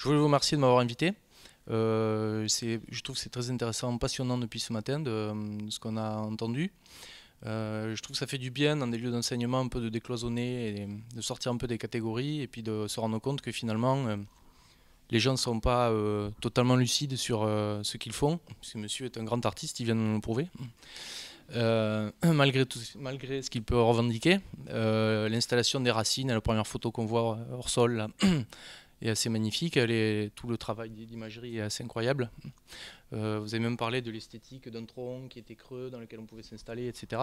Je voulais vous remercier de m'avoir invité. Euh, je trouve que c'est très intéressant, passionnant depuis ce matin de, ce qu'on a entendu. Euh, je trouve que ça fait du bien dans des lieux d'enseignement un peu de décloisonner et de sortir un peu des catégories et puis de se rendre compte que finalement euh, les gens ne sont pas totalement lucides sur ce qu'ils font. Ce monsieur est un grand artiste, il vient de nous le prouver. malgré, tout, malgré ce qu'il peut revendiquer, l'installation des racines, la première photo qu'on voit hors sol, là, est assez magnifique. tout le travail d'imagerie est assez incroyable. Euh, vous avez même parlé de l'esthétique d'un tronc qui était creux, dans lequel on pouvait s'installer, etc.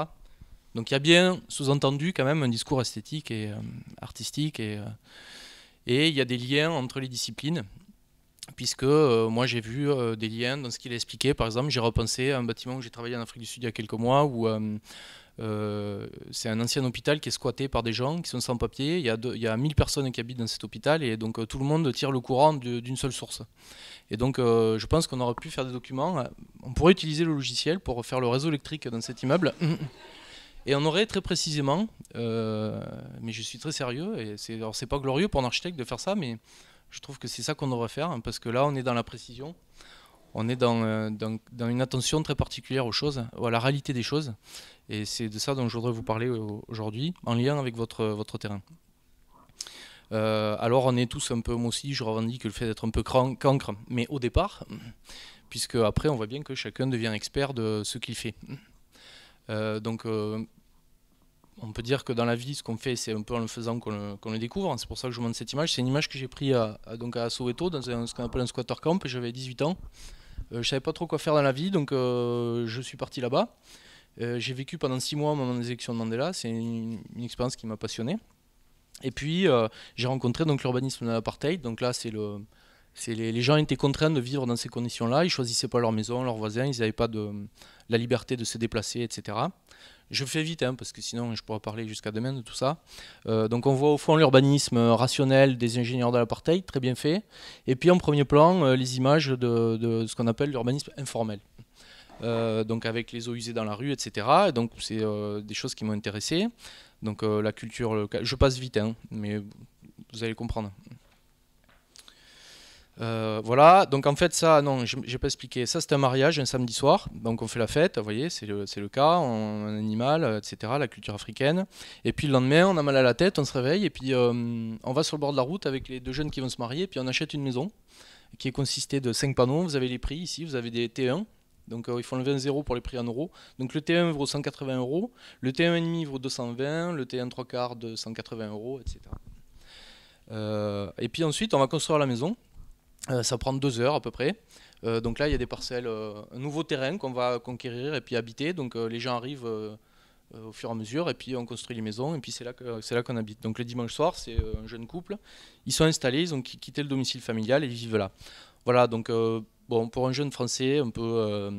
Donc il y a bien sous-entendu quand même un discours esthétique et euh, artistique et, euh, et il y a des liens entre les disciplines puisque moi j'ai vu des liens dans ce qu'il a expliqué. Par exemple, j'ai repensé à un bâtiment où j'ai travaillé en Afrique du Sud il y a quelques mois, où euh, c'est un ancien hôpital qui est squatté par des gens qui sont sans papier. Il y a, 1000 personnes qui habitent dans cet hôpital et donc euh, tout le monde tire le courant d'une seule source. Et donc euh, je pense qu'on aurait pu faire des documents. On pourrait utiliser le logiciel pour faire le réseau électrique dans cet immeuble. Et on aurait très précisément, mais je suis très sérieux, et c'est pas glorieux pour un architecte de faire ça, mais je trouve que c'est ça qu'on devrait faire, hein, parce que là on est dans la précision on est euh, dans, une attention très particulière aux choses, à la réalité des choses. Et c'est de ça dont je voudrais vous parler aujourd'hui, en lien avec votre, terrain. Euh, alors on est tous un peu, moi aussi je revendique le fait d'être un peu cancre, mais au départ, puisque après on voit bien que chacun devient expert de ce qu'il fait. Euh, donc on peut dire que dans la vie, ce qu'on fait, c'est un peu en le faisant qu'on le, découvre. C'est pour ça que je vous montre cette image. C'est une image que j'ai prise à, donc à Soweto, dans un, ce qu'on appelle un squatter camp. J'avais 18 ans. Euh, je savais pas trop quoi faire dans la vie, donc euh, je suis parti là-bas. Euh, j'ai vécu pendant 6 mois au moment des élections de Mandela. C'est une, expérience qui m'a passionné. Et puis, j'ai rencontré donc l'urbanisme de l'apartheid. Donc là, c'est le, les, les, gens étaient contraints de vivre dans ces conditions-là. Ils choisissaient pas leur maison, leurs voisins. Ils n'avaient pas de, la liberté de se déplacer, etc. Je fais vite, hein, parce que sinon je pourrais parler jusqu'à demain de tout ça. Euh, donc on voit au fond l'urbanisme rationnel des ingénieurs de l'apartheid, très bien fait. Et puis en premier plan, euh, les images de, ce qu'on appelle l'urbanisme informel. Euh, donc avec les eaux usées dans la rue, etc. donc c'est des choses qui m'ont intéressé. Donc la culture, je passe vite, hein, mais vous allez comprendre. Euh, voilà, donc en fait ça, non, j'ai pas expliqué. Ça c'est un mariage, un samedi soir, donc on fait la fête, vous voyez, c'est le, cas, on, un animal, euh, etc., la culture africaine. Et puis le lendemain, on a mal à la tête, on se réveille, et puis euh, on va sur le bord de la route avec les deux jeunes qui vont se marier, puis on achète une maison qui est consistée de cinq panneaux, vous avez les prix ici, vous avez des T1, donc ils font le 20 un pour les prix en euros. Donc le T1 vaut 180 euros, le T1,5 vaut 220, le T1 3 quarts de 180 euros, etc. et puis ensuite, on va construire la maison. Euh, ça prend deux heures à peu près. Euh, donc là, il y a des parcelles, euh, un nouveau terrain qu'on va conquérir et puis habiter. Donc les gens arrivent au fur et à mesure, et puis on construit les maisons, et puis c'est là que c'est là qu'on habite. Donc le dimanche soir, c'est un jeune couple, ils sont installés, ils ont quitté le domicile familial et ils vivent là. Voilà, donc bon pour un jeune français un peu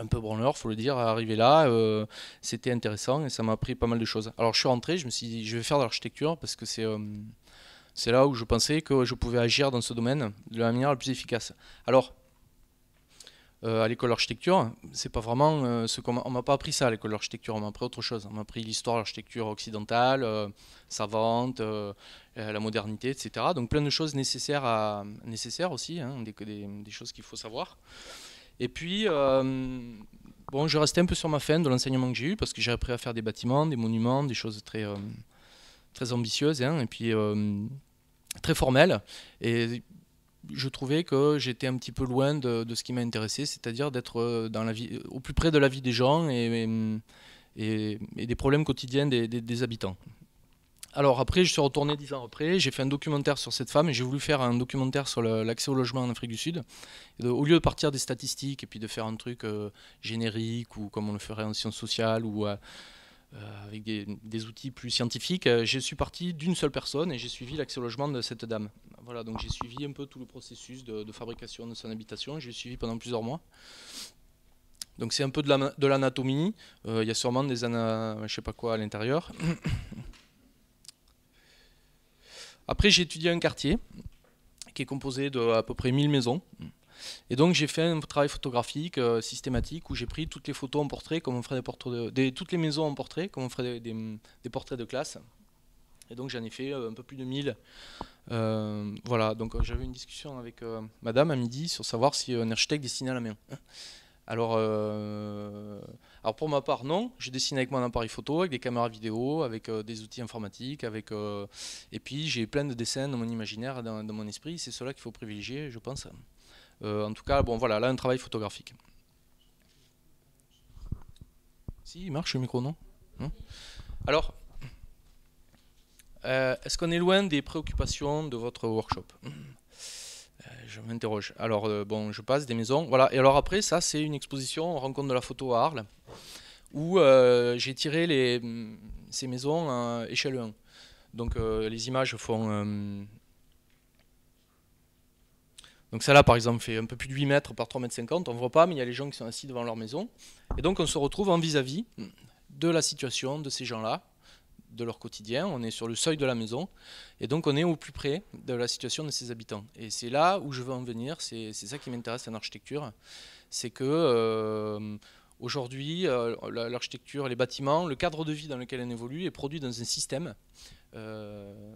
un peu branleur, faut le dire, arriver là, c'était intéressant et ça m'a appris pas mal de choses. Alors je suis rentré, je me suis dit je vais faire de l'architecture parce que c'est c'est là où je pensais que je pouvais agir dans ce domaine de la manière la plus efficace. Alors, euh, à l'école d'architecture, c'est pas vraiment euh, ce qu'on m'a pas appris ça à l'école d'architecture, on m'a appris autre chose. On m'a appris l'histoire de l'architecture occidentale, euh, savante, la modernité, etc. Donc plein de choses nécessaires, aussi, hein, des, des, choses qu'il faut savoir. Et puis, bon, je restais un peu sur ma fin de l'enseignement que j'ai eu parce que j'ai appris à faire des bâtiments, des monuments, des choses très très ambitieuse hein, et puis euh, très formelle. Et je trouvais que j'étais un petit peu loin de, ce qui m'a intéressé, c'est-à-dire d'être euh, dans la vie, euh, au plus près de la vie des gens et, et, des problèmes quotidiens des, habitants. Alors après, je suis retourné dix ans après, j'ai fait un documentaire sur cette femme et j'ai voulu faire un documentaire sur l'accès au logement en Afrique du Sud. au lieu de partir des statistiques et puis de faire un truc générique ou comme on le ferait en sciences sociales ou à... Euh, avec des, outils plus scientifiques. Euh, je suis parti d'une seule personne et j'ai suivi l'accès au logement de cette dame. Voilà, donc j'ai suivi un peu tout le processus de, fabrication de son habitation. J'ai suivi pendant plusieurs mois. Donc c'est un peu de l'anatomie. La, euh, de Il y a sûrement des ana, je sais pas quoi à l'intérieur. Après j'ai étudié un quartier qui est composé de à peu près 1000 maisons. Et donc j'ai fait un travail photographique euh, systématique où j'ai pris toutes les photos en portrait, comme on ferait des portraits de, toutes les maisons en portrait, comme on ferait des, portraits de classe. Et donc j'en ai fait euh, un peu plus de 1000. Euh, voilà, donc j'avais une discussion avec madame à midi sur savoir si un architecte dessinait à la main. Hein. Alors, alors pour ma part, non. Je dessine avec mon appareil photo, avec des caméras vidéo, avec des outils informatiques, avec et puis j'ai plein de dessins dans mon imaginaire, dans mon esprit. C'est cela qu'il faut privilégier, je pense. Euh, en tout cas, bon voilà, là un travail photographique. Si, il marche le micro, non hein Alors, euh, est-ce qu'on est loin des préoccupations de votre workshop euh, Je m'interroge. Alors, bon, je passe des maisons. Voilà, et alors après, ça, c'est une exposition, rencontre de la photo à Arles, où j'ai tiré les, mm, ces maisons à échelle 1. Donc, les images font donc celle-là, par exemple, fait un peu plus de 8 mètres par 3,50 mètres On ne voit pas, mais il y a les gens qui sont assis devant leur maison. Et donc on se retrouve en vis-à-vis de la situation de ces gens-là, de leur quotidien. On est sur le seuil de la maison. Et donc on est au plus près de la situation de ces habitants. Et c'est là où je veux en venir. C'est ça qui m'intéresse en architecture. C'est que... Euh, aujourd'hui, euh, l'architecture, les bâtiments, le cadre de vie dans lequel on évolue est produit dans un système euh,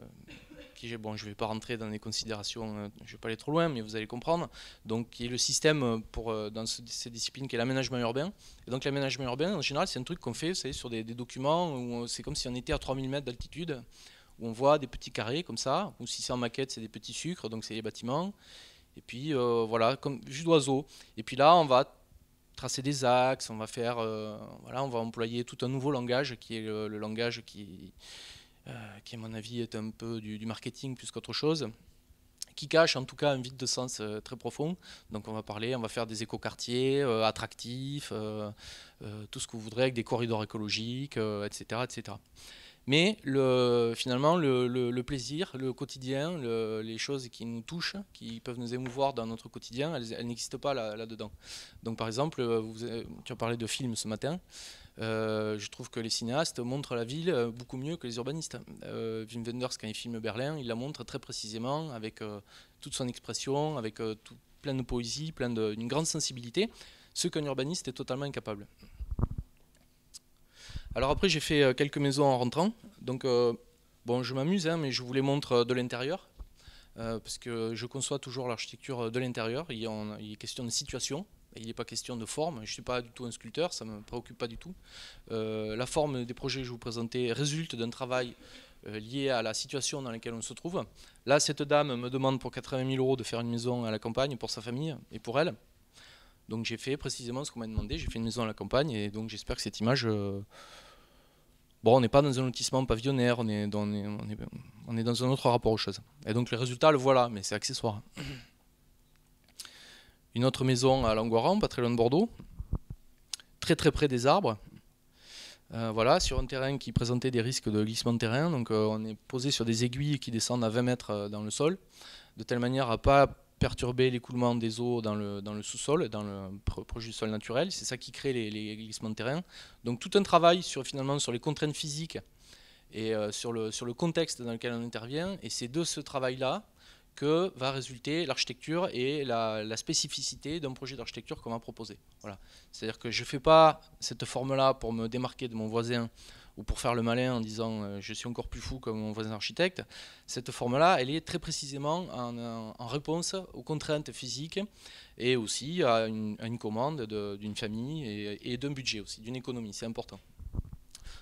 bon, je ne vais pas rentrer dans les considérations, euh, je ne vais pas aller trop loin, mais vous allez comprendre, donc qui est le système euh, pour, euh, dans ces disciplines qui est l'aménagement urbain. Et donc l'aménagement urbain, en général, c'est un truc qu'on fait, sur des, documents, où c'est comme si on était à 3000 mètres d'altitude, où on voit des petits carrés comme ça, ou si c'est en maquette, c'est des petits sucres, donc c'est les bâtiments. Et puis voilà, comme jus d'oiseau. Et puis là, on va tracer des axes, on va faire, voilà, on va employer tout un nouveau langage qui est le, le langage qui euh, qui à mon avis est un peu du, marketing plus qu'autre chose, qui cache en tout cas un vide de sens euh, très profond. Donc on va parler, on va faire des écoquartiers quartiers euh, attractifs, tout ce que vous voudrez, avec des corridors écologiques, etc., etc. Mais le, finalement, le, plaisir, le quotidien, les choses qui nous touchent, qui peuvent nous émouvoir dans notre quotidien, elles, n'existent pas là-dedans. Donc par exemple, vous, tu as parlé de films ce matin. Euh, je trouve que les cinéastes montrent la ville euh, beaucoup mieux que les urbanistes. Euh, Wim Wenders, quand il filme Berlin, il la montre très précisément, avec toute son expression, avec plein de poésie, plein d'une grande sensibilité, ce qu'un urbaniste est totalement incapable. Alors après, j'ai fait quelques maisons en rentrant. Donc, bon, je m'amuse, hein, mais je vous les montre de l'intérieur, parce que je conçois toujours l'architecture de l'intérieur. Il, il, est question de situation, il n'est pas question de forme, je ne suis pas du tout un sculpteur, ça ne me préoccupe pas du tout. Euh, la forme des projets que je vous présentais résulte d'un travail euh, lié à la situation dans laquelle on se trouve. Là, cette dame me demande pour 80 000 euros de faire une maison à la campagne pour sa famille et pour elle. Donc j'ai fait précisément ce qu'on m'a demandé, j'ai fait une maison à la campagne et donc j'espère que cette image... Euh, bon, on n'est pas dans un lotissement pavillonnaire, on est, dans, on est dans un autre rapport aux choses. Et donc le résultat, le voilà, mais c'est accessoire une autre maison à Languaran, pas très loin de Bordeaux, très très près des arbres. Euh, voilà, sur un terrain qui présentait des risques de glissement de terrain. Donc euh, on est posé sur des aiguilles qui descendent à 20 mètres euh, dans le sol, de telle manière à ne pas perturber l'écoulement des eaux dans le, sous-sol, dans le projet du sol naturel. C'est ça qui crée les, glissements de terrain. Donc tout un travail sur, finalement sur les contraintes physiques et sur, le, sur le contexte dans lequel on intervient. Et c'est de ce travail-là que va résulter l'architecture et la, spécificité d'un projet d'architecture qu'on va proposer. Voilà. C'est-à-dire que je ne fais pas cette forme-là pour me démarquer de mon voisin ou pour faire le malin en disant euh, je suis encore plus fou que mon voisin architecte, cette forme-là, elle est très précisément en, réponse aux contraintes physiques et aussi à une, commande d'une famille et, d'un budget aussi, d'une économie, c'est important.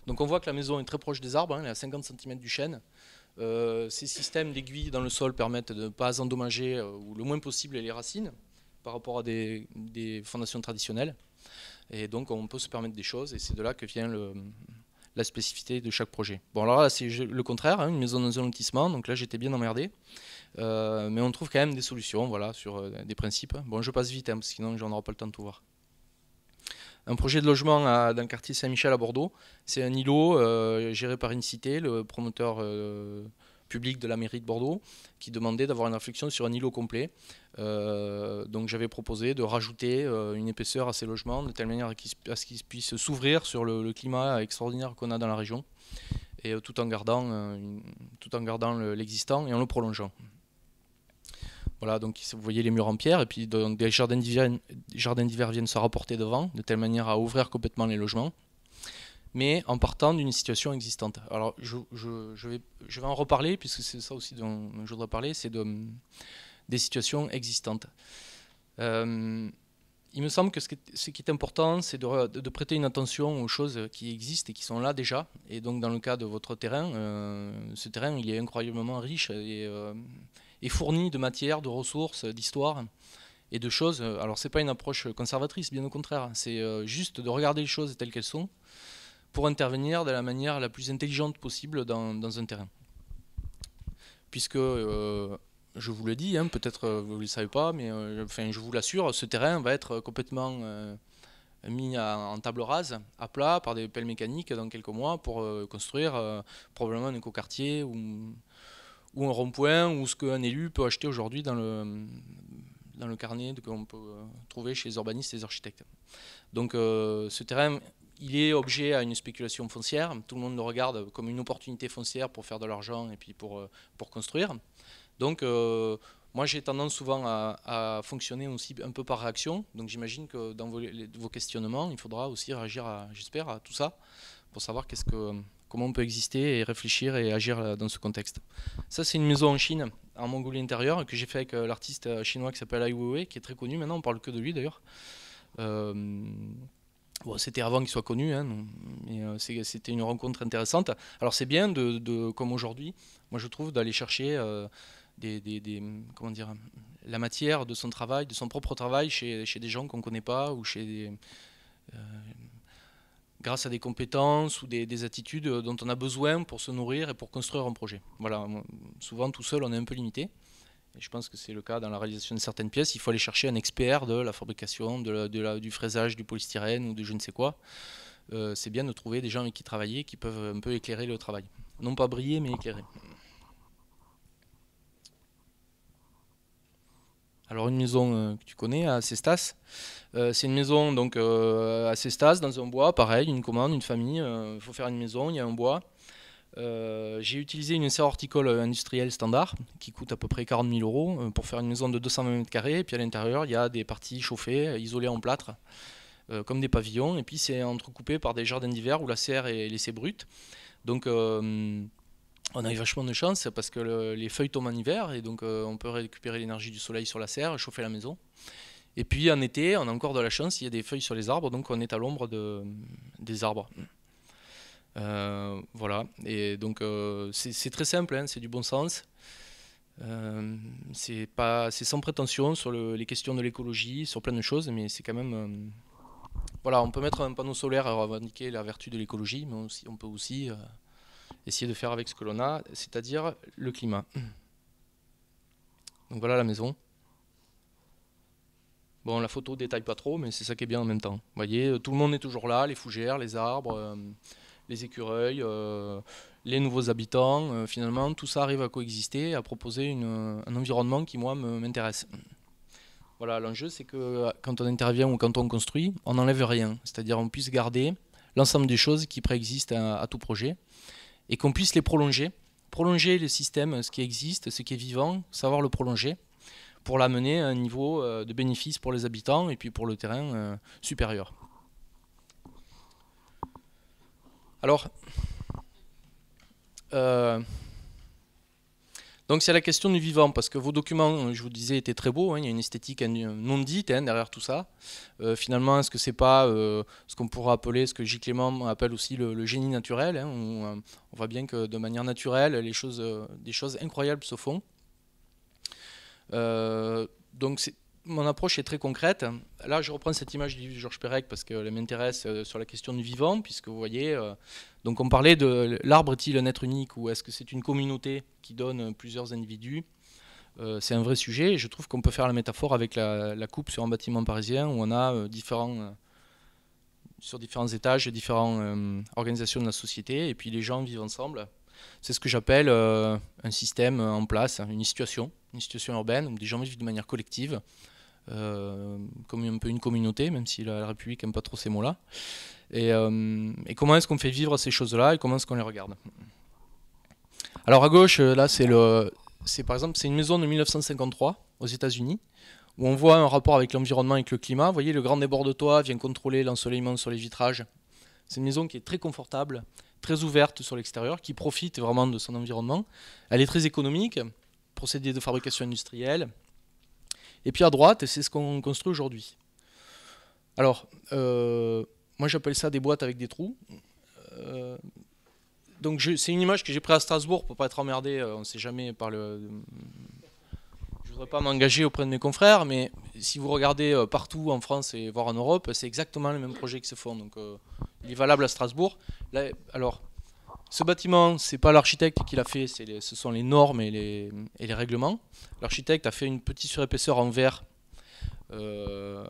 Donc on voit que la maison est très proche des arbres, hein, elle est à 50 cm du chêne, euh, ces systèmes d'aiguilles dans le sol permettent de ne pas endommager euh, le moins possible les racines par rapport à des, fondations traditionnelles. Et donc on peut se permettre des choses et c'est de là que vient le, la spécificité de chaque projet. Bon alors là c'est le contraire, hein, une maison dans un lotissement, donc là j'étais bien emmerdé. Euh, mais on trouve quand même des solutions voilà, sur des principes. Bon je passe vite hein, parce que sinon j'en aurai pas le temps de tout voir un projet de logement dans le quartier Saint-Michel à Bordeaux. C'est un îlot euh, géré par une cité, le promoteur euh, public de la mairie de Bordeaux, qui demandait d'avoir une réflexion sur un îlot complet. Euh, donc j'avais proposé de rajouter une épaisseur à ces logements, de telle manière à ce qu'ils puissent s'ouvrir sur le, climat extraordinaire qu'on a dans la région, et tout en gardant, tout en gardant l'existant et en le prolongeant. Voilà, donc vous voyez les murs en pierre, et puis des jardins d'hiver, viennent se rapporter devant, de telle manière à ouvrir complètement les logements, mais en partant d'une situation existante. Alors je, vais, en reparler, puisque c'est ça aussi dont je voudrais parler, c'est des situations existantes. Euh, il me semble que ce qui est, important, c'est de, prêter une attention aux choses qui existent et qui sont là déjà. Et donc, dans le cas de votre terrain, euh, ce terrain, il est incroyablement riche et euh, est fourni de matières, de ressources, d'histoire et de choses. Alors c'est pas une approche conservatrice, bien au contraire. C'est euh, juste de regarder les choses telles qu'elles sont pour intervenir de la manière la plus intelligente possible dans, un terrain. Puisque, euh, je vous le dis, hein, peut-être euh, vous ne le savez pas, mais enfin, je vous l'assure, ce terrain va être complètement mis en table rase, à plat, par des pelles mécaniques dans quelques mois pour construire probablement un écoquartier ou ou un rond-point, ou ce qu'un élu peut acheter aujourd'hui dans le, dans le carnet qu'on peut euh, trouver chez les urbanistes et les architectes. Donc euh, ce terrain, il est objet à une spéculation foncière. Tout le monde le regarde comme une opportunité foncière pour faire de l'argent et puis pour, euh, pour construire. Donc moi, j'ai tendance souvent à, fonctionner aussi un peu par réaction. Donc j'imagine que dans vos, vos questionnements, il faudra aussi réagir, j'espère, à tout ça pour savoir qu'est-ce que Comment on peut exister et réfléchir et agir euh, dans ce contexte. Ça, c'est une maison en Chine, en Mongolie intérieure, que j'ai fait avec euh, l'artiste euh, chinois qui s'appelle Ai Weiwei, qui est très connu maintenant, on parle que de lui d'ailleurs. c'était avant qu'il soit connu, hein, mais c'était une rencontre intéressante. Alors c'est bien, de, comme aujourd'hui, moi je trouve, d'aller chercher... comment dire, la matière de son travail, de son propre travail chez, des gens qu'on ne connaît pas ou chez des, grâce à des compétences ou des, attitudes euh, dont on a besoin pour se nourrir et pour construire un projet. Voilà, souvent tout seul, on est un peu limité. Et je pense que c'est le cas dans la réalisation de certaines pièces. Il faut aller chercher un expert de la fabrication, de du fraisage, du polystyrène ou de je ne sais quoi. Euh, c'est bien de trouver des gens avec qui travailler, qui peuvent un peu éclairer le travail. Non pas briller, mais éclairer. Alors une maison euh, que tu connais à Cestas. Euh, c'est une maison donc euh, à Cestas dans un bois, pareil, une commande, une famille. Il faut faire une maison, il y a un bois. j'ai utilisé une serre horticole industrielle standard qui coûte à peu près 40 000 euros pour faire une maison de 220 m carrés. Et puis à l'intérieur, il y a des parties chauffées, isolées en plâtre, comme des pavillons. Et puis c'est entrecoupé par des jardins d'hiver où la serre est laissée brute. Donc on a eu vachement de chance parce que les feuilles tombent en hiver et donc euh, on peut récupérer l'énergie du soleil sur la serre, chauffer la maison. Et puis en été, on a encore de la chance, il y a des feuilles sur les arbres, donc on est à l'ombre des arbres. Euh, voilà, et donc euh, c'est très simple, hein, c'est du bon sens. c'est sans prétention sur les questions de l'écologie, sur plein de choses, mais c'est quand même. voilà, on peut mettre un panneau solaire à revendiquer la vertu de l'écologie, mais on peut aussi essayer de faire avec ce que l'on a, c'est-à-dire le climat. Donc voilà la maison. Bon, la photo détaille pas trop, mais c'est ça qui est bien en même temps. Vous voyez, euh, tout le monde est toujours là, les fougères, les arbres, euh, les écureuils, euh, les nouveaux habitants. finalement, tout ça arrive à coexister, à proposer un environnement qui, moi, m'intéresse. Voilà, l'enjeu, c'est que quand on intervient ou quand on construit, on n'enlève rien. C'est-à-dire on puisse garder l'ensemble des choses qui préexistent à tout projet et qu'on puisse les prolonger, prolonger le système, ce qui existe, ce qui est vivant, savoir le prolonger pour l'amener à un niveau euh, de bénéfice pour les habitants et puis pour le terrain euh, supérieur. Alors, euh, donc c'est la question du vivant, parce que vos documents, euh, je vous disais, étaient très beaux, hein. il y a une esthétique non hein, dite derrière tout ça. Euh, finalement, est-ce que c'est pas euh, ce qu'on pourrait appeler, ce que J. Clément appelle aussi le, génie naturel hein, On voit bien que de manière naturelle, les choses, des choses incroyables se font. donc c'est mon approche est très concrète. Là, je reprends cette image du Georges Perec parce qu'elle m'intéresse euh, sur la question du vivant, puisque vous voyez, euh, donc on parlait de l'arbre est-il un être unique ou est-ce que c'est une communauté qui donne plusieurs individus euh, C'est un vrai sujet je trouve qu'on peut faire la métaphore avec la, coupe sur un bâtiment parisien où on a différents, sur différents étages, différentes organisations de la société et puis les gens vivent ensemble. C'est ce que j'appelle un système en place, une situation, une situation urbaine où des gens vivent de manière collective euh, comme un peu une communauté, même si la, République n'aime pas trop ces mots-là. Euh, et, comment est-ce qu'on fait vivre ces choses-là et comment est-ce qu'on les regarde Alors à gauche, euh, là, c'est le, par exemple, c'est une maison de 1953 aux États-Unis où on voit un rapport avec l'environnement et avec le climat. Vous voyez, le grand débord de toit vient contrôler l'ensoleillement sur les vitrages. C'est une maison qui est très confortable, très ouverte sur l'extérieur, qui profite vraiment de son environnement. Elle est très économique, procédé de fabrication industrielle, et puis à droite, c'est ce qu'on construit aujourd'hui. Alors, euh, moi j'appelle ça des boîtes avec des trous. Euh, donc c'est une image que j'ai prise à Strasbourg pour ne pas être emmerdé, euh, on ne sait jamais par le... Je voudrais pas m'engager auprès de mes confrères, mais si vous regardez partout en France et voire en Europe, c'est exactement le même projet qui se font. Donc il est valable à Strasbourg. alors, ce bâtiment, c'est pas l'architecte qui l'a fait, les, ce sont les normes et les, et les règlements. L'architecte a fait une petite surépaisseur en verre. Euh,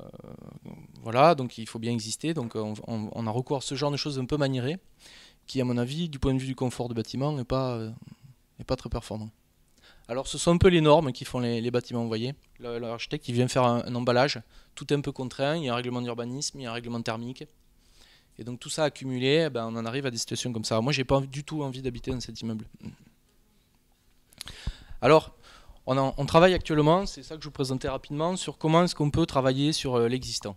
voilà, donc il faut bien exister. Donc on, a recours à ce genre de choses un peu maniérées, qui, à mon avis, du point de vue du confort du bâtiment, n'est pas, euh, pas très performant. Alors ce sont un peu les normes qui font les, bâtiments, vous voyez. L'architecte, vient faire un, un, emballage, tout est un peu contraint, il y a un règlement d'urbanisme, il y a un règlement thermique, et donc tout ça accumulé, eh ben, on en arrive à des situations comme ça. Moi, j'ai pas du tout envie d'habiter dans cet immeuble. Alors, on, travaille actuellement, c'est ça que je vous présentais rapidement, sur comment est-ce qu'on peut travailler sur euh, l'existant.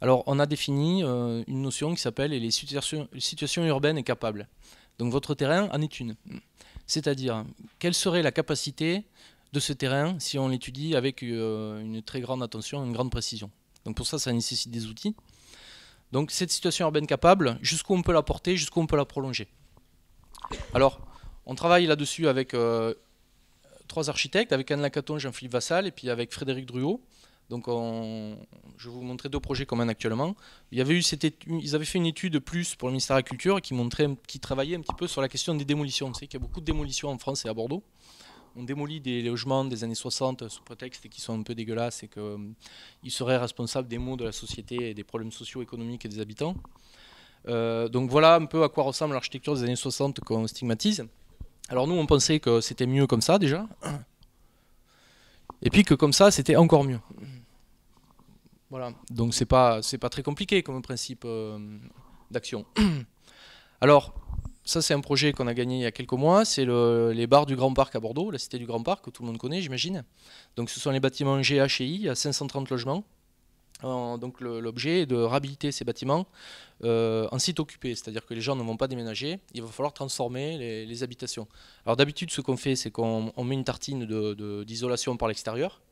Alors, on a défini euh, une notion qui s'appelle les situations, urbaines et capables. Donc, votre terrain en est une. C'est-à-dire, quelle serait la capacité de ce terrain si on l'étudie avec euh, une très grande attention, une grande précision. Donc pour ça, ça nécessite des outils. Donc cette situation urbaine capable, jusqu'où on peut la porter, jusqu'où on peut la prolonger. Alors, on travaille là-dessus avec euh, trois architectes, avec Anne Lacaton, Jean-Philippe Vassal, et puis avec Frédéric Druot. Donc je vais vous montrer deux projets communs actuellement. Il y avait eu ils avaient fait une étude plus pour le ministère de la Culture qui, montrait, qui travaillait un petit peu sur la question des démolitions. On sait qu'il y a beaucoup de démolitions en France et à Bordeaux on démolit des logements des années 60 sous prétexte qu'ils sont un peu dégueulasses et qu'ils seraient responsables des maux de la société et des problèmes socio économiques et des habitants. Euh, donc voilà un peu à quoi ressemble l'architecture des années 60 qu'on stigmatise. Alors nous, on pensait que c'était mieux comme ça déjà, et puis que comme ça, c'était encore mieux. Voilà, donc c'est pas, pas très compliqué comme principe euh, d'action. Alors, ça, c'est un projet qu'on a gagné il y a quelques mois. C'est les bars du Grand Parc à Bordeaux, la cité du Grand Parc, que tout le monde connaît, j'imagine. Donc, ce sont les bâtiments GHI, à 530 logements. Euh, donc, l'objet est de réhabiliter ces bâtiments euh, en site occupé, c'est-à-dire que les gens ne vont pas déménager, il va falloir transformer les, habitations. Alors, d'habitude, ce qu'on fait, c'est qu'on met une tartine de, d'isolation par l'extérieur.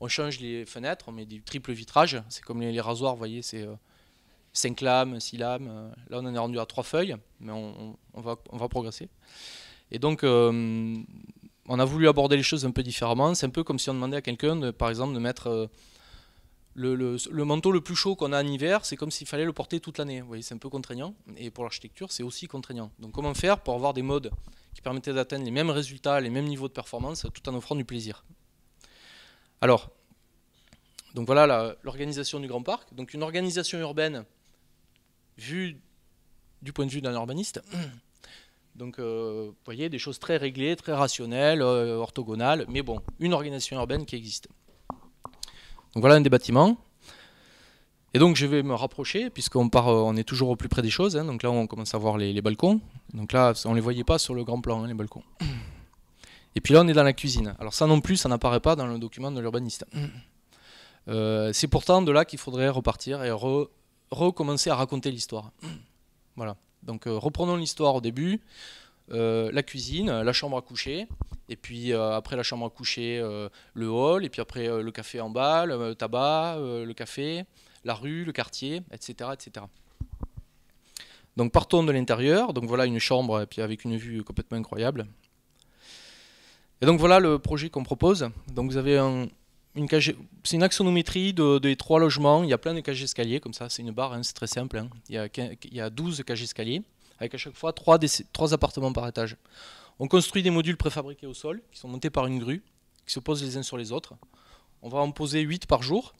On change les fenêtres, on met du triple vitrage. C'est comme les, rasoirs, vous voyez, c'est. Euh, cinq lames, six lames. Euh, là, on en est rendu à trois feuilles, mais on, va, on va progresser. Et donc, euh, on a voulu aborder les choses un peu différemment. C'est un peu comme si on demandait à quelqu'un, de, par exemple, de mettre euh, le, manteau le plus chaud qu'on a en hiver. C'est comme s'il fallait le porter toute l'année. Vous voyez, c'est un peu contraignant. Et pour l'architecture, c'est aussi contraignant. Donc, comment faire pour avoir des modes qui permettaient d'atteindre les mêmes résultats, les mêmes niveaux de performance, tout en offrant du plaisir Alors, donc voilà l'organisation du Grand Parc. Donc une organisation urbaine vu du point de vue d'un urbaniste. Mm. Donc, euh, vous voyez, des choses très réglées, très rationnelles, euh, orthogonales, mais bon, une organisation urbaine qui existe. Donc voilà un des bâtiments. Et donc je vais me rapprocher, puisqu'on part, euh, on est toujours au plus près des choses. Hein. donc là, on commence à voir les, balcons. Donc là, on ne les voyait pas sur le grand plan, hein, les balcons. Et puis là, on est dans la cuisine. Alors ça non plus, ça n'apparaît pas dans le document de l'urbaniste. Mm. c'est pourtant de là qu'il faudrait repartir et re recommencer à raconter l'histoire. Voilà. Donc euh, reprenons l'histoire au début, euh, la cuisine, la chambre à coucher, et puis euh, après la chambre à coucher, le hall, et puis après le café en bas, le tabac, le café, la rue, le quartier, etc., etc. Donc partons de l'intérieur. Donc voilà une chambre, et puis avec une vue complètement incroyable. Et donc voilà le projet qu'on propose. Donc vous avez un, c'est une axonométrie des trois logements. Il y a plein de cages escaliers comme ça. C'est une barre, hein, c'est très simple. Hein. Il, y a 12 cages escaliers avec à chaque fois trois, appartements par étage. On construit des modules préfabriqués au sol qui sont montés par une grue, qui se posent les uns sur les autres. On va en poser 8 par jour.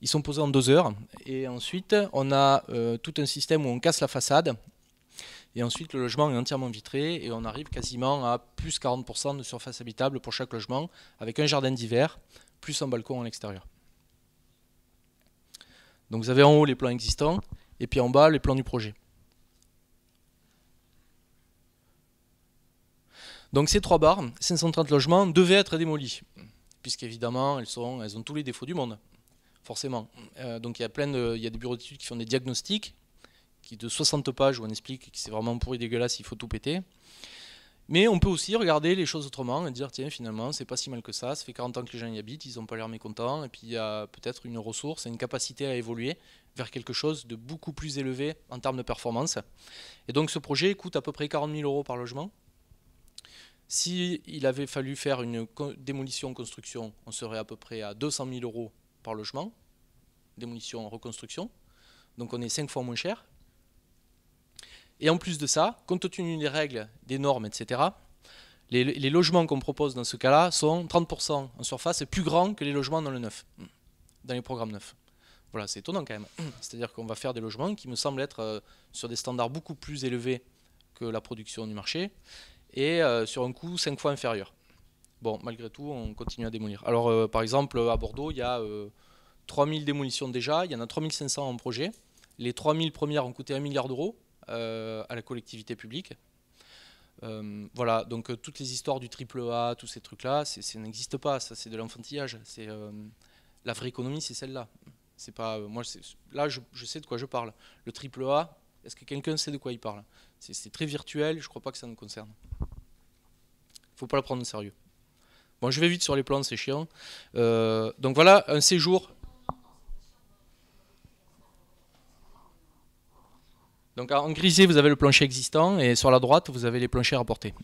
Ils sont posés en deux heures. Et ensuite, on a euh, tout un système où on casse la façade. Et ensuite, le logement est entièrement vitré et on arrive quasiment à plus 40% de surface habitable pour chaque logement, avec un jardin d'hiver, plus un balcon à l'extérieur. Donc vous avez en haut les plans existants, et puis en bas les plans du projet. Donc ces trois barres, 530 logements, devaient être démolis, puisqu'évidemment, elles, ont tous les défauts du monde, forcément. Euh, donc il y a plein il y a des bureaux d'études qui font des diagnostics, qui de 60 pages où on explique que c'est vraiment pourri dégueulasse, il faut tout péter. Mais on peut aussi regarder les choses autrement et dire tiens, finalement, c'est pas si mal que ça. Ça fait 40 ans que les gens y habitent, ils n'ont pas l'air mécontents. Et puis il y a peut-être une ressource une capacité à évoluer vers quelque chose de beaucoup plus élevé en termes de performance. Et donc ce projet coûte à peu près 40 000 euros par logement. S'il avait fallu faire une démolition-construction, on serait à peu près à 200 000 euros par logement, démolition-reconstruction. Donc on est 5 fois moins cher. Et en plus de ça, compte tenu des règles, des normes, etc., les, logements qu'on propose dans ce cas-là sont 30% en surface plus grands que les logements dans le neuf, dans les programmes neufs. Voilà, c'est étonnant quand même. C'est-à-dire qu'on va faire des logements qui me semblent être euh, sur des standards beaucoup plus élevés que la production du marché et euh, sur un coût 5 fois inférieur. Bon, malgré tout, on continue à démolir. Alors, euh, par exemple, à Bordeaux, il y a 3000 démolitions déjà, il y en a 3500 en projet. Les 3000 premières ont coûté 1 milliard d'euros, euh, à la collectivité publique. Euh, voilà, donc euh, toutes les histoires du triple A, tous ces trucs-là, ça n'existe pas, ça c'est de l'enfantillage. C'est la vraie économie, c'est celle-là. C'est pas moi. Là, je, sais de quoi je parle. Le triple A, est-ce que quelqu'un sait de quoi il parle C'est très virtuel. Je crois pas que ça nous concerne. Faut pas le prendre au sérieux. Bon, je vais vite sur les plans, c'est chiant. donc voilà, un séjour Donc en grisé, vous avez le plancher existant et sur la droite, vous avez les planchers rapportés.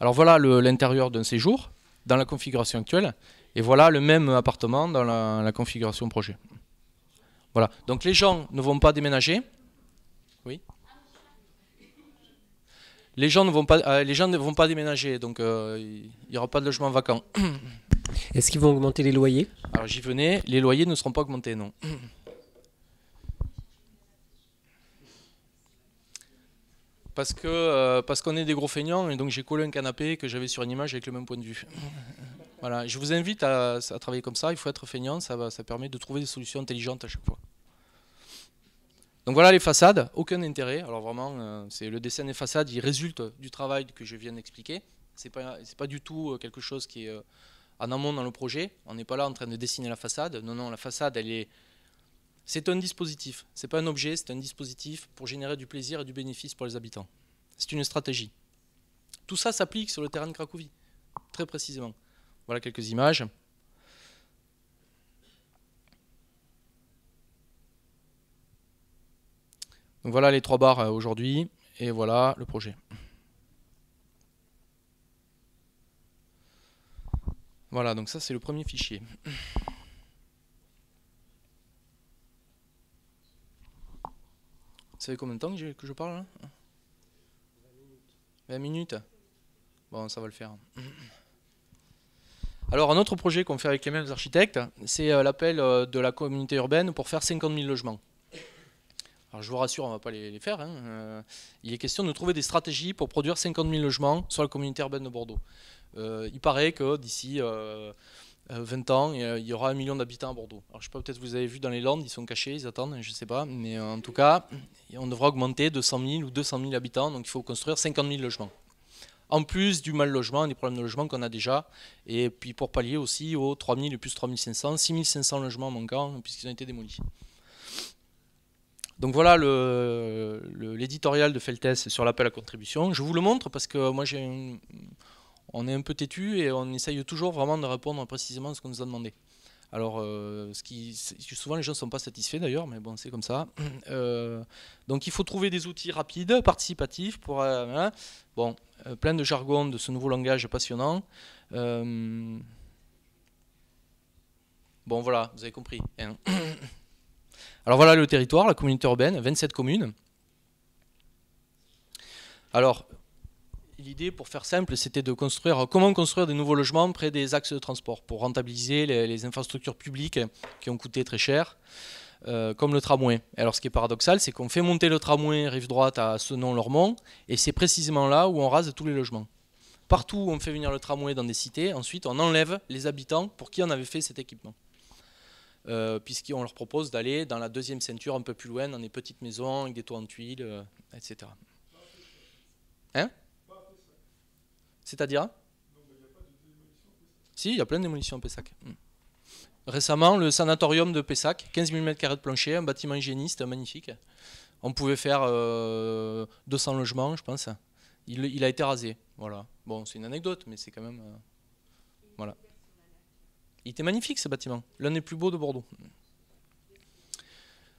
Alors voilà l'intérieur d'un séjour dans la configuration actuelle et voilà le même appartement dans la, configuration projet. Voilà, donc les gens ne vont pas déménager. Oui les gens ne vont pas, euh, les gens ne vont pas déménager, donc euh, il n'y aura pas de logement vacant. Est-ce qu'ils vont augmenter les loyers Alors j'y venais, les loyers ne seront pas augmentés, non. parce que euh, parce qu'on est des gros feignants et donc j'ai collé un canapé que j'avais sur une image avec le même point de vue. voilà, je vous invite à, travailler comme ça. Il faut être feignant, ça ça permet de trouver des solutions intelligentes à chaque fois. Donc voilà les façades, aucun intérêt. Alors vraiment, euh, c'est le dessin des façades, il résulte du travail que je viens d'expliquer. C'est pas c'est pas du tout euh, quelque chose qui est en amont dans le projet. On n'est pas là en train de dessiner la façade. Non non, la façade elle est c'est un dispositif, ce n'est pas un objet, c'est un dispositif pour générer du plaisir et du bénéfice pour les habitants. C'est une stratégie. Tout ça s'applique sur le terrain de Cracovie, très précisément. Voilà quelques images. voilà les trois barres euh, aujourd'hui, et voilà le projet. Voilà, donc ça c'est le premier fichier. Vous savez combien de temps que je, que je parle 20 hein minutes. Bon, ça va le faire. Alors, un autre projet qu'on fait avec les mêmes architectes, c'est euh, l'appel euh, de la communauté urbaine pour faire 50 000 logements. Alors, je vous rassure, on ne va pas les, faire. Hein. Euh, il est question de trouver des stratégies pour produire 50 000 logements sur la communauté urbaine de Bordeaux. il paraît que d'ici. 20 euh, ans, il y aura un million d'habitants à Bordeaux. Alors, je sais pas, peut-être vous avez vu dans les Landes, ils sont cachés, ils attendent, je ne sais pas. Mais euh, en tout cas, on devra augmenter de 100 000 ou 200 000 habitants, donc il faut construire 50 000 logements. En plus du mal logement, des problèmes de logement qu'on a déjà, et puis pour pallier aussi aux 3 000 et plus 3 500, 6 500 logements manquants, puisqu'ils ont été démolis. Donc voilà l'éditorial de Feltes sur l'appel à contribution. Je vous le montre parce que moi j'ai un on est un peu têtu et on essaye toujours vraiment de répondre précisément à ce qu'on nous a demandé. Alors, euh, ce qui, souvent les gens ne sont pas satisfaits d'ailleurs, mais bon, c'est comme ça. Euh, donc, il faut trouver des outils rapides, participatifs, pour euh, hein. bon, plein de jargon de ce nouveau langage passionnant. bon, voilà, vous avez compris. Hein. Alors voilà le territoire, la communauté urbaine, 27 communes. Alors, l'idée, pour faire simple, c'était de construire comment construire des nouveaux logements près des axes de transport pour rentabiliser les, infrastructures publiques qui ont coûté très cher. Euh, comme le tramway. Alors ce qui est paradoxal, c'est qu'on fait monter le tramway rive droite à ce nom, lormont et c'est précisément là où on rase tous les logements. Partout où on fait venir le tramway dans des cités, ensuite on enlève les habitants pour qui on avait fait cet équipement. Euh, puisqu'on leur propose d'aller dans la deuxième ceinture un peu plus loin, dans des petites maisons, avec des toits en tuiles, euh, etc. Hein c'est-à-dire Si, il y a plein de démolitions à Pessac. Hmm. Récemment, le sanatorium de Pessac, 15 000 m2 de plancher, un bâtiment hygiéniste magnifique. On pouvait faire 200 euh, logements, je pense. Il, a été rasé. Voilà. Bon, c'est une anecdote, mais c'est quand même. Euh, voilà. Il était magnifique ce bâtiment. L'un des plus beaux de Bordeaux.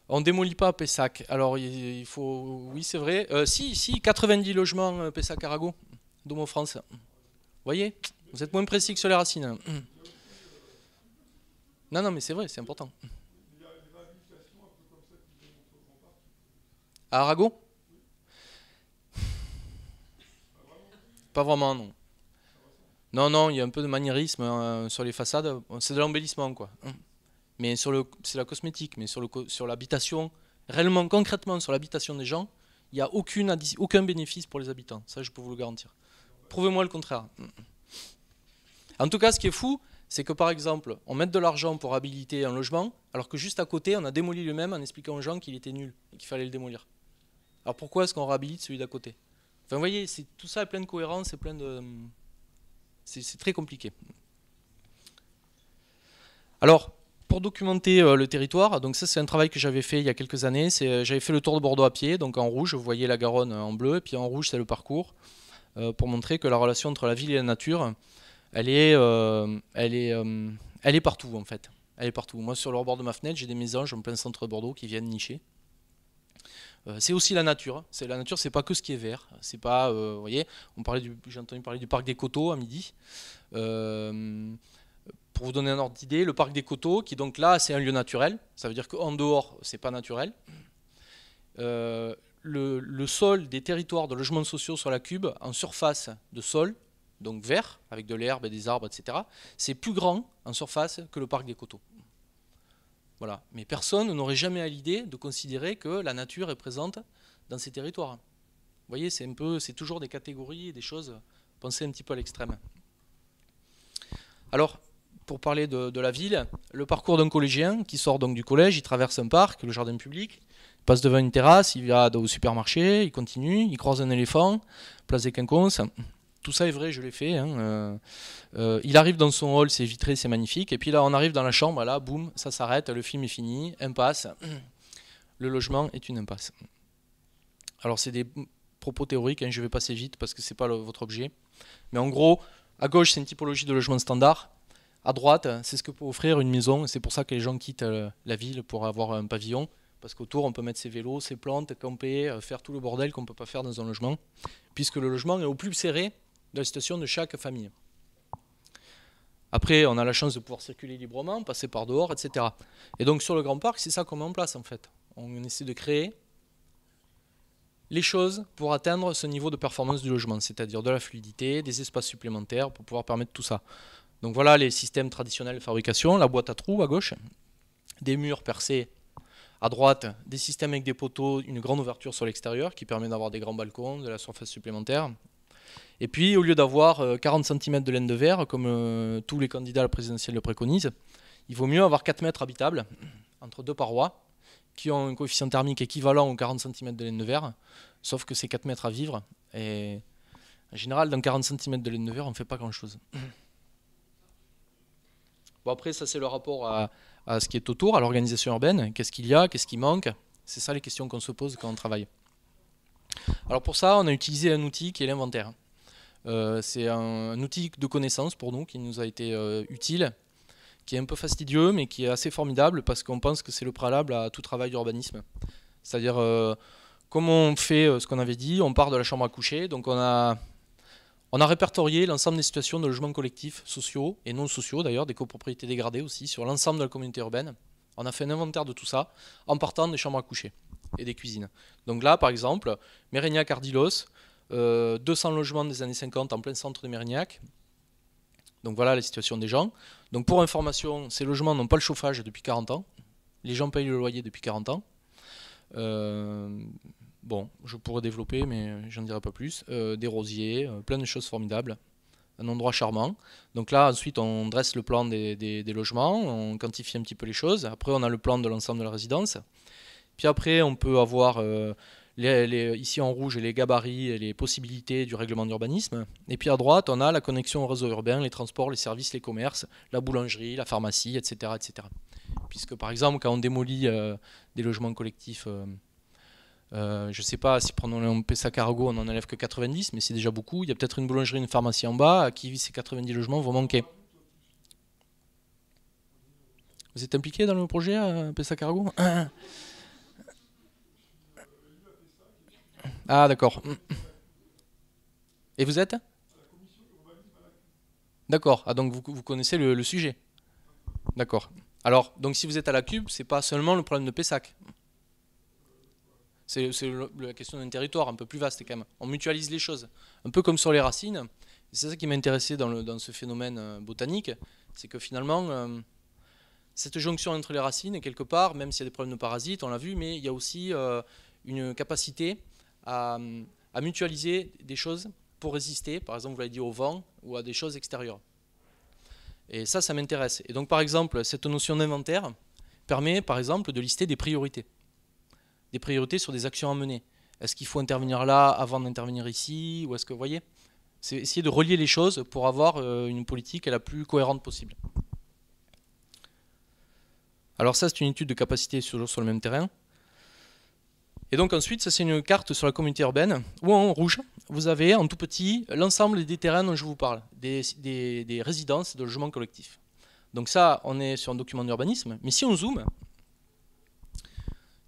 On démolit pas Pessac. Alors, il faut. Oui, c'est vrai. Euh, si, si, 90 logements Pessac-Arago. Domo France. Vous voyez Vous êtes moins précis que sur les racines. Mm. Non, non, mais c'est vrai, c'est important. Mm. À Arago Pas vraiment, non. Non, non, il y a un peu de maniérisme euh, sur les façades. C'est de l'embellissement, quoi. Mm. Mais sur le, c'est la cosmétique. Mais sur le, sur l'habitation, réellement, concrètement, sur l'habitation des gens, il n'y a aucune, aucun bénéfice pour les habitants. Ça, je peux vous le garantir. Prouvez-moi le contraire. En tout cas, ce qui est fou, c'est que par exemple, on met de l'argent pour habiliter un logement, alors que juste à côté, on a démoli le même en expliquant aux gens qu'il était nul et qu'il fallait le démolir. Alors pourquoi est-ce qu'on réhabilite celui d'à côté Enfin, vous voyez, c'est, tout ça est plein de cohérence, c'est plein de. C'est, très compliqué. Alors, pour documenter euh, le territoire, donc ça c'est un travail que j'avais fait il y a quelques années. C'est, euh, j'avais fait le tour de Bordeaux à pied, donc en rouge, vous voyez la Garonne euh, en bleu, et puis en rouge c'est le parcours. Euh, pour montrer que la relation entre la ville et la nature, elle est, euh, elle est, euh, elle est partout en fait. Elle est partout. Moi, sur le rebord de ma fenêtre, j'ai des maisons, mésanges en plein centre de Bordeaux qui viennent nicher. c'est aussi la nature. Hein. C'est la nature, c'est pas que ce qui est vert. C'est pas, vous voyez, on parlait du, j'ai entendu parler du parc des coteaux à midi pour vous donner un ordre d'idée, le parc des coteaux, qui donc là, c'est un lieu naturel. Ça veut dire qu'en dehors, c'est pas naturel. Euh, le, sol des territoires de logements sociaux sur la cube en surface de sol, donc vert, avec de l'herbe et des arbres, etc., c'est plus grand en surface que le parc des coteaux. Voilà. Mais personne n'aurait jamais à l'idée de considérer que la nature est présente dans ces territoires. Vous voyez, c'est un peu, c'est toujours des catégories et des choses pensées un petit peu à l'extrême. Alors, pour parler de, de, la ville, le parcours d'un collégien qui sort donc du collège, il traverse un parc, le jardin public, passe devant une terrasse, il va au supermarché, il continue, il croise un éléphant, place des quinconces. Tout ça est vrai, je l'ai fait. Hein, euh, euh, il arrive dans son hall, c'est vitré, c'est magnifique. Et puis là, on arrive dans la chambre, là, boum, ça s'arrête, le film est fini, impasse. Le logement est une impasse. Alors, c'est des propos théoriques, hein, je vais passer vite parce que ce n'est pas votre objet. Mais en gros, à gauche, c'est une typologie de logement standard. À droite, c'est ce que peut offrir une maison. C'est pour ça que les gens quittent euh, la ville pour avoir un pavillon parce qu'autour on peut mettre ses vélos, ses plantes, camper, euh, faire tout le bordel qu'on ne peut pas faire dans un logement, puisque le logement est au plus serré de la situation de chaque famille. Après, on a la chance de pouvoir circuler librement, passer par dehors, etc. Et donc sur le Grand Parc, c'est ça qu'on met en place en fait. On essaie de créer les choses pour atteindre ce niveau de performance du logement, c'est-à-dire de la fluidité, des espaces supplémentaires pour pouvoir permettre tout ça. Donc voilà les systèmes traditionnels de fabrication, la boîte à trous à gauche, des murs percés à droite, des systèmes avec des poteaux, une grande ouverture sur l'extérieur qui permet d'avoir des grands balcons, de la surface supplémentaire. Et puis, au lieu d'avoir 40 euh, cm de laine de verre, comme euh, tous les candidats à la présidentielle le préconisent, il vaut mieux avoir 4 mètres habitables entre deux parois qui ont un coefficient thermique équivalent aux 40 cm de laine de verre, sauf que c'est 4 mètres à vivre. Et en général, dans 40 cm de laine de verre, on ne fait pas grand-chose. Bon, après, ça, c'est le rapport à, à ce qui est autour, à l'organisation urbaine. Qu'est-ce qu'il y a Qu'est-ce qui manque C'est ça les questions qu'on se pose quand on travaille. Alors pour ça, on a utilisé un outil qui est l'inventaire. Euh, c'est un, outil de connaissance pour nous qui nous a été euh, utile, qui est un peu fastidieux mais qui est assez formidable parce qu'on pense que c'est le préalable à tout travail d'urbanisme. C'est-à-dire, euh, comme on fait ce qu'on avait dit, on part de la chambre à coucher, donc on a on a répertorié l'ensemble des situations de logements collectifs, sociaux et non sociaux d'ailleurs, des copropriétés dégradées aussi, sur l'ensemble de la communauté urbaine. On a fait un inventaire de tout ça en partant des chambres à coucher et des cuisines. Donc là, par exemple, Mérignac Ardilos, 200 euh, logements des années 50 en plein centre de Mérignac. Donc voilà la situation des gens. Donc pour information, ces logements n'ont pas le chauffage depuis 40 ans. Les gens payent le loyer depuis 40 ans. Euh, Bon, je pourrais développer, mais euh, je n'en dirai pas plus. Euh, des rosiers, euh, plein de choses formidables. Un endroit charmant. Donc là, ensuite, on dresse le plan des, logements, on quantifie un petit peu les choses. Après, on a le plan de l'ensemble de la résidence. Puis après, on peut avoir ici en rouge les gabarits et les possibilités du règlement d'urbanisme. Et puis à droite, on a la connexion au réseau urbain, les transports, les services, les commerces, la boulangerie, la pharmacie, etc. etc. Puisque par exemple, quand on démolit des logements collectifs euh, je ne sais pas si prenons le Pessac Cargo on n'en enlève que 90, mais c'est déjà beaucoup. Il y a peut-être une boulangerie, une pharmacie en bas à qui ces 90 logements vont manquer. Vous êtes impliqué dans le projet à Pessac à Ah, d'accord. Et vous êtes D'accord. Ah, donc vous, connaissez le, sujet D'accord. Alors, donc si vous êtes à la cube, c'est pas seulement le problème de Pessac. C'est la question d'un territoire un peu plus vaste quand même. On mutualise les choses, un peu comme sur les racines. C'est ça qui m'intéressait dans, dans ce phénomène euh, botanique, c'est que finalement, euh, cette jonction entre les racines, quelque part, même s'il y a des problèmes de parasites, on l'a vu, mais il y a aussi euh, une capacité à, à mutualiser des choses pour résister, par exemple, vous l'avez dit, au vent ou à des choses extérieures. Et ça, ça m'intéresse. Et donc, par exemple, cette notion d'inventaire permet, par exemple, de lister des priorités des priorités sur des actions à mener. Est-ce qu'il faut intervenir là avant d'intervenir ici Ou est-ce que, vous voyez, c'est essayer de relier les choses pour avoir euh, une politique la plus cohérente possible. Alors ça, c'est une étude de capacité sur le même terrain. Et donc ensuite, ça c'est une carte sur la communauté urbaine, où en rouge, vous avez en tout petit l'ensemble des terrains dont je vous parle, des, résidences, des résidences de logement collectif. Donc ça, on est sur un document d'urbanisme, mais si on zoome,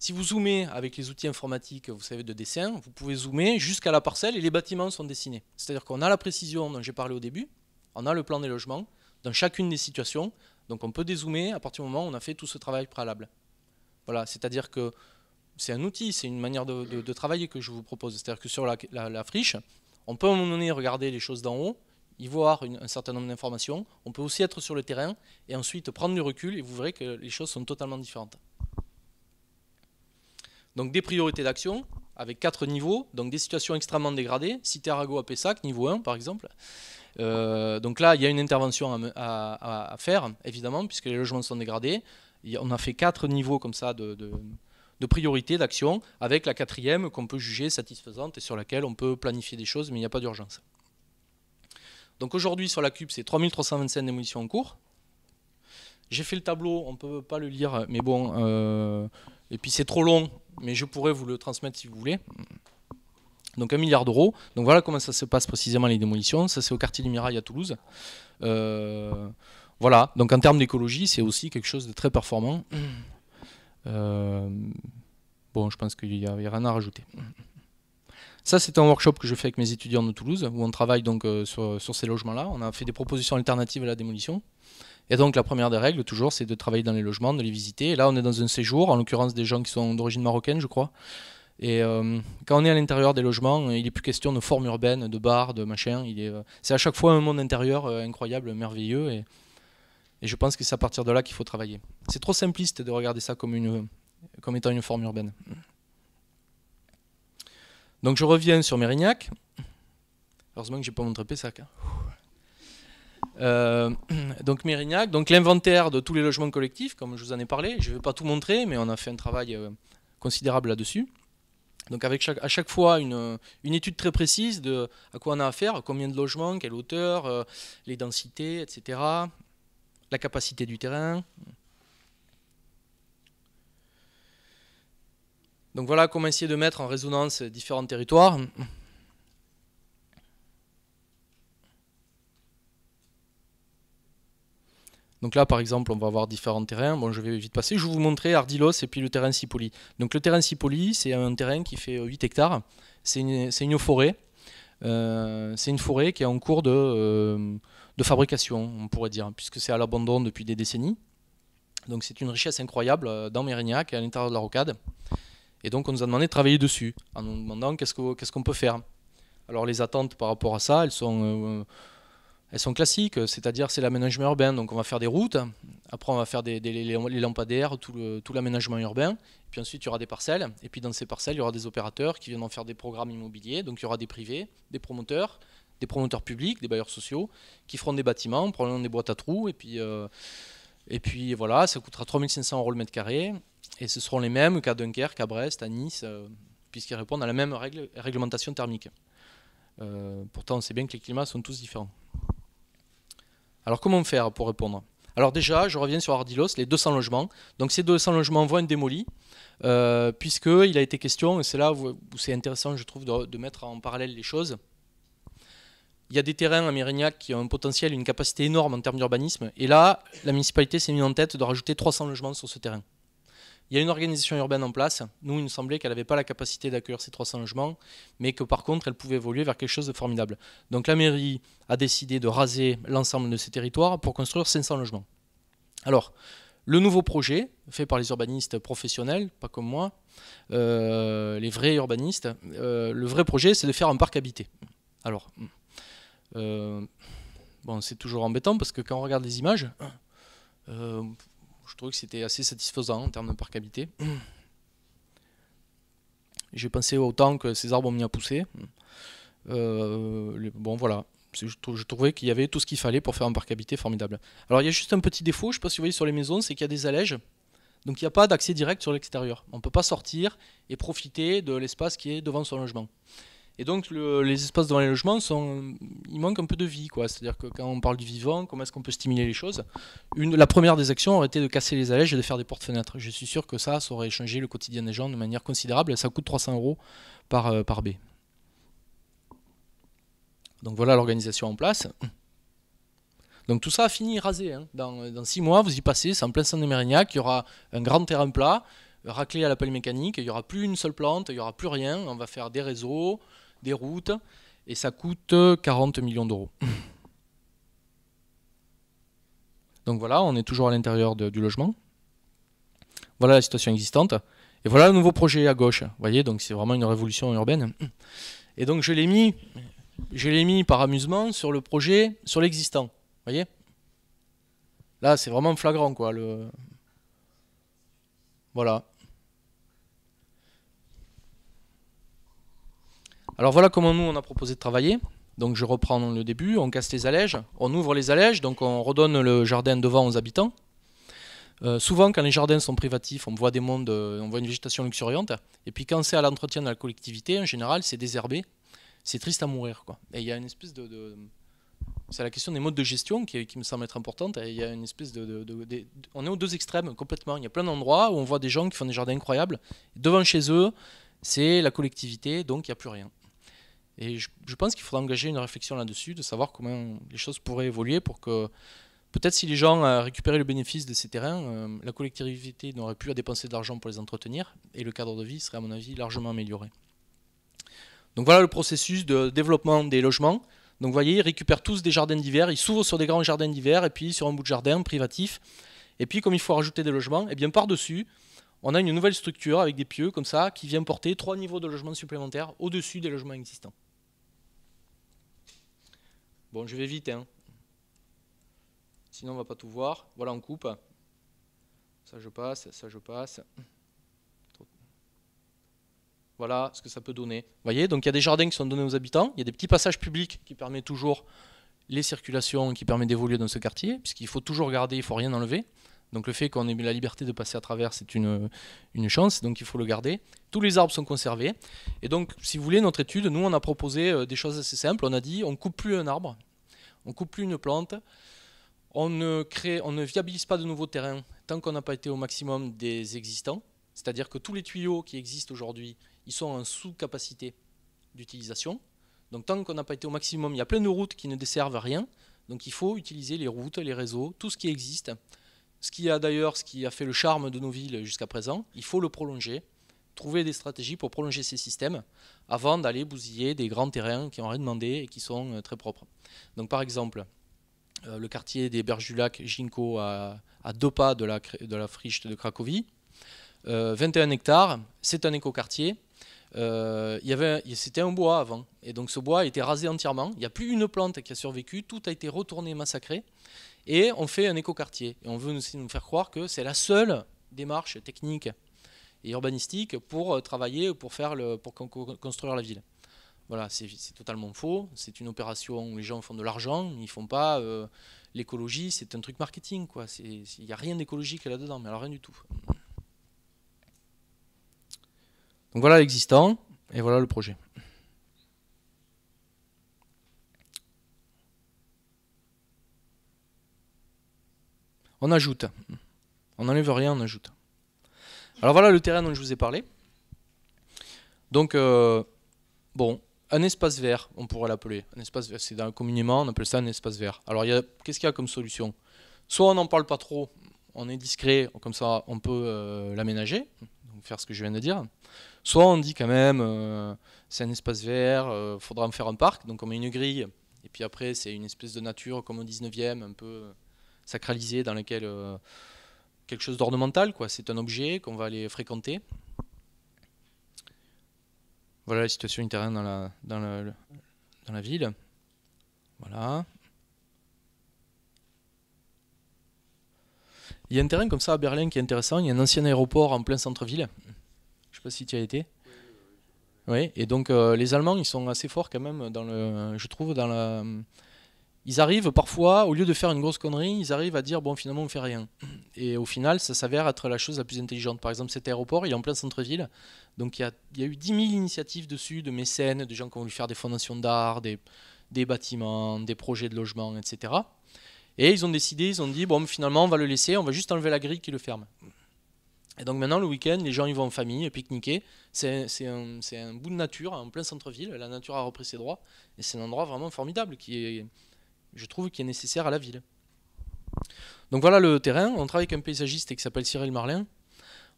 si vous zoomez avec les outils informatiques, vous savez, de dessin, vous pouvez zoomer jusqu'à la parcelle et les bâtiments sont dessinés. C'est-à-dire qu'on a la précision dont j'ai parlé au début, on a le plan des logements dans chacune des situations, donc on peut dézoomer à partir du moment où on a fait tout ce travail préalable. Voilà, c'est-à-dire que c'est un outil, c'est une manière de, travailler que je vous propose. C'est-à-dire que sur la, friche, on peut à un moment donné regarder les choses d'en haut, y voir un certain nombre d'informations. On peut aussi être sur le terrain et ensuite prendre du recul et vous verrez que les choses sont totalement différentes. Donc des priorités d'action avec quatre niveaux, donc des situations extrêmement dégradées, cité Arago à Pessac, niveau 1 par exemple. Euh, donc là, il y a une intervention à, faire, évidemment, puisque les logements sont dégradés. on a fait quatre niveaux comme ça de, priorités priorité d'action, avec la quatrième qu'on peut juger satisfaisante et sur laquelle on peut planifier des choses, mais il n'y a pas d'urgence. Donc aujourd'hui, sur la cube, c'est 3325 démolitions en cours. J'ai fait le tableau, on ne peut pas le lire, mais bon, euh, et puis c'est trop long, mais je pourrais vous le transmettre si vous voulez. Donc un milliard d'euros. Donc voilà comment ça se passe précisément les démolitions. Ça c'est au quartier du Mirail à Toulouse. Euh, voilà. Donc en termes d'écologie, c'est aussi quelque chose de très performant. Mm. Euh, bon, je pense qu'il n'y a, rien à rajouter. Ça, c'est un workshop que je fais avec mes étudiants de Toulouse, où on travaille donc euh, sur, sur, ces logements-là. On a fait des propositions alternatives à la démolition. Et donc la première des règles, toujours, c'est de travailler dans les logements, de les visiter. là, on est dans un séjour, en l'occurrence des gens qui sont d'origine marocaine, je crois. Et euh, quand on est à l'intérieur des logements, il n'est plus question de forme urbaine, de bar, de machin. Euh, c'est à chaque fois un monde intérieur euh, incroyable, merveilleux. Et, je pense que c'est à partir de là qu'il faut travailler. C'est trop simpliste de regarder ça comme, une, comme étant une forme urbaine. Donc je reviens sur Mérignac. Heureusement que j'ai pas montré Pessac. Hein. Euh, donc Mérignac, donc l'inventaire de tous les logements collectifs, comme je vous en ai parlé. Je ne vais pas tout montrer, mais on a fait un travail euh, considérable là-dessus. Donc avec chaque, à chaque fois une, étude très précise de à quoi on a affaire, combien de logements, quelle hauteur, euh, les densités, etc., la capacité du terrain. Donc voilà comment essayer de mettre en résonance différents territoires. Donc là, par exemple, on va avoir différents terrains. Bon, je vais vite passer. Je vais vous montrer Ardilos et puis le terrain Sipoli. Donc le terrain Sipoli, c'est un terrain qui fait 8 hectares. C'est une, forêt. Euh, c'est une forêt qui est en cours euh, de, fabrication, on pourrait dire, puisque c'est à l'abandon depuis des décennies. Donc c'est une richesse incroyable euh, dans Mérignac et à l'intérieur de la rocade. Et donc on nous a demandé de travailler dessus, en nous demandant qu'est-ce qu'on peut faire. Alors les attentes par rapport à ça, elles sont elles sont classiques, euh, c'est-à-dire c'est l'aménagement urbain, donc on va faire des routes, après on va faire les, lampadaires, tout l'aménagement urbain, puis ensuite il y aura des parcelles, et puis dans ces parcelles il y aura des opérateurs qui viennent faire des programmes immobiliers, donc il y aura des privés, des promoteurs, des promoteurs publics, des bailleurs sociaux, qui feront des bâtiments, probablement des boîtes à trous, et puis, euh, et puis voilà, ça coûtera 3500 euros le mètre carré, et ce seront les mêmes qu'à Dunkerque, qu'à Brest, à Nice, euh, puisqu'ils répondent à la même réglementation thermique. pourtant on sait bien que les climats sont tous différents. Alors comment faire pour répondre alors déjà, je reviens sur Ardilos, les 200 logements. Donc ces 200 logements vont être démolis, euh, puisqu'il a été question, et c'est là où, c'est intéressant, je trouve, de, de, mettre en parallèle les choses. Il y a des terrains à Mérignac qui ont un potentiel, une capacité énorme en termes d'urbanisme, et là, la municipalité s'est mise en tête de rajouter 300 logements sur ce terrain. Il y a une organisation urbaine en place. Nous, il nous semblait qu'elle n'avait pas la capacité d'accueillir ces 300 logements, mais que par contre, elle pouvait évoluer vers quelque chose de formidable. Donc la mairie a décidé de raser l'ensemble de ces territoires pour construire 500 logements. Alors, le nouveau projet, fait par les urbanistes professionnels, pas comme moi, euh, les vrais urbanistes, euh, le vrai projet, c'est de faire un parc habité. Alors, euh, bon, c'est toujours embêtant parce que quand on regarde les images, je trouvais que c'était assez satisfaisant en termes de parc habité. J'ai pensé autant que ces arbres ont mis à pousser. Euh, bon, voilà. Je trouvais qu'il y avait tout ce qu'il fallait pour faire un parc habité formidable. Alors, il y a juste un petit défaut, je ne sais pas si vous voyez sur les maisons, c'est qu'il y a des allèges. Donc, il n'y a pas d'accès direct sur l'extérieur. On ne peut pas sortir et profiter de l'espace qui est devant son logement. Et donc les espaces dans les logements, il manque un peu de vie. C'est-à-dire que quand on parle du vivant, comment est-ce qu'on peut stimuler les choses La première des actions aurait été de casser les allèges et de faire des portes-fenêtres. Je suis sûr que ça, ça aurait changé le quotidien des gens de manière considérable. Ça coûte 300 euros par, euh, par baie. Donc voilà l'organisation en place. Donc tout ça a fini rasé. Hein. Dans, dans, six mois, vous y passez, c'est en plein centre de Mérignac, il y aura un grand terrain plat, raclé à la pelle mécanique, il n'y aura plus une seule plante, il n'y aura plus rien, on va faire des réseaux, des routes, et ça coûte 40 millions d'euros. Donc voilà, on est toujours à l'intérieur du logement. Voilà la situation existante. Et voilà le nouveau projet à gauche. Vous voyez, donc c'est vraiment une révolution urbaine. Et donc je l'ai mis, je l'ai mis par amusement sur le projet, sur l'existant. Vous voyez Là, c'est vraiment flagrant, quoi. Le... Voilà. Alors voilà comment nous on a proposé de travailler. Donc je reprends le début, on casse les allèges, on ouvre les allèges, donc on redonne le jardin devant aux habitants. Euh, souvent quand les jardins sont privatifs, on voit des mondes, euh, on voit une végétation luxuriante. Et puis quand c'est à l'entretien de la collectivité, en général, c'est désherbé. C'est triste à mourir. Et il y a une espèce de... c'est la question des modes de gestion qui, me semble être importante. il y a une espèce de, On est aux deux extrêmes complètement. Il y a plein d'endroits où on voit des gens qui font des jardins incroyables. Devant chez eux, c'est la collectivité, donc il n'y a plus rien. Et je, pense qu'il faudra engager une réflexion là-dessus, de savoir comment les choses pourraient évoluer pour que peut-être si les gens euh, récupéraient le bénéfice de ces terrains, euh, la collectivité n'aurait plus à dépenser de l'argent pour les entretenir et le cadre de vie serait à mon avis largement amélioré. Donc voilà le processus de développement des logements. Donc vous voyez, ils récupèrent tous des jardins d'hiver, ils s'ouvrent sur des grands jardins d'hiver et puis sur un bout de jardin privatif. Et puis comme il faut rajouter des logements, et eh bien par-dessus, on a une nouvelle structure avec des pieux comme ça qui vient porter trois niveaux de logements supplémentaires au-dessus des logements existants. Bon, je vais vite, hein. sinon on va pas tout voir. Voilà, on coupe. Ça, je passe, ça, je passe. Voilà ce que ça peut donner. Vous voyez, donc il y a des jardins qui sont donnés aux habitants, il y a des petits passages publics qui permettent toujours les circulations, qui permettent d'évoluer dans ce quartier, puisqu'il faut toujours garder, il ne faut rien enlever. Donc le fait qu'on ait la liberté de passer à travers, c'est une, une chance, donc il faut le garder. Tous les arbres sont conservés. Et donc, si vous voulez, notre étude, nous, on a proposé euh, des choses assez simples. On a dit, on coupe plus un arbre, on coupe plus une plante, on ne, crée, on ne viabilise pas de nouveaux terrains tant qu'on n'a pas été au maximum des existants. C'est-à-dire que tous les tuyaux qui existent aujourd'hui, ils sont en sous-capacité d'utilisation. Donc tant qu'on n'a pas été au maximum, il y a plein de routes qui ne desservent rien. Donc il faut utiliser les routes, les réseaux, tout ce qui existe ce qui a d'ailleurs, ce qui a fait le charme de nos villes jusqu'à présent, il faut le prolonger, trouver des stratégies pour prolonger ces systèmes avant d'aller bousiller des grands terrains qui ont rien demandé et qui sont euh, très propres. Donc par exemple, euh, le quartier des Bergulac, Ginko, à, deux pas de la, de la friche de Cracovie, 21 euh, hectares, c'est un écoquartier. Euh, C'était un bois avant, et donc ce bois a été rasé entièrement. Il n'y a plus une plante qui a survécu, tout a été retourné, massacré et on fait un écoquartier. Et on veut aussi nous faire croire que c'est la seule démarche technique et urbanistique pour euh, travailler, pour, faire le, pour construire la ville. Voilà, c'est totalement faux. C'est une opération où les gens font de l'argent, ils font pas euh, l'écologie, c'est un truc marketing. Il n'y a rien d'écologique là-dedans, mais alors rien du tout. Donc voilà l'existant, et voilà le projet. On ajoute. On n'enlève rien, on ajoute. Alors voilà le terrain dont je vous ai parlé. Donc, euh, bon, un espace vert, on pourrait l'appeler. Un espace vert, c'est communément, on appelle ça un espace vert. Alors, qu'est-ce qu'il y a comme solution Soit on n'en parle pas trop, on est discret, comme ça on peut euh, l'aménager, l'aménager, faire ce que je viens de dire. Soit on dit quand même, euh, c'est un espace vert, il faudra en faire un parc, donc on met une grille, et puis après c'est une espèce de nature comme au 19e, un peu sacralisé dans lequel euh, quelque chose d'ornemental, quoi. C'est un objet qu'on va aller fréquenter. Voilà la situation du dans la, dans la, dans la ville. Voilà. Il y a un terrain comme ça à Berlin qui est intéressant. Il y a un ancien aéroport en plein centre-ville. Je sais pas si tu y as été. Oui, et donc euh, les Allemands, ils sont assez forts quand même, dans le, je trouve, dans la, ils arrivent parfois, au lieu de faire une grosse connerie, ils arrivent à dire bon finalement on fait rien. Et au final, ça s'avère être la chose la plus intelligente. Par exemple, cet aéroport, il est en plein centre-ville, donc il y, a, eu 10 000 initiatives dessus de mécènes, de gens qui ont voulu faire des fondations d'art, des, des bâtiments, des projets de logement, etc. Et ils ont décidé, ils ont dit bon finalement on va le laisser, on va juste enlever la grille qui le ferme. Et donc maintenant, le week-end, les gens ils vont en famille, pique-niquer. C'est un, un, bout de nature, en plein centre-ville. La nature a repris ses droits. Et c'est un endroit vraiment formidable qui est, je trouve, qu'il est nécessaire à la ville. Donc voilà le terrain. On travaille avec un paysagiste qui s'appelle Cyril Marlin.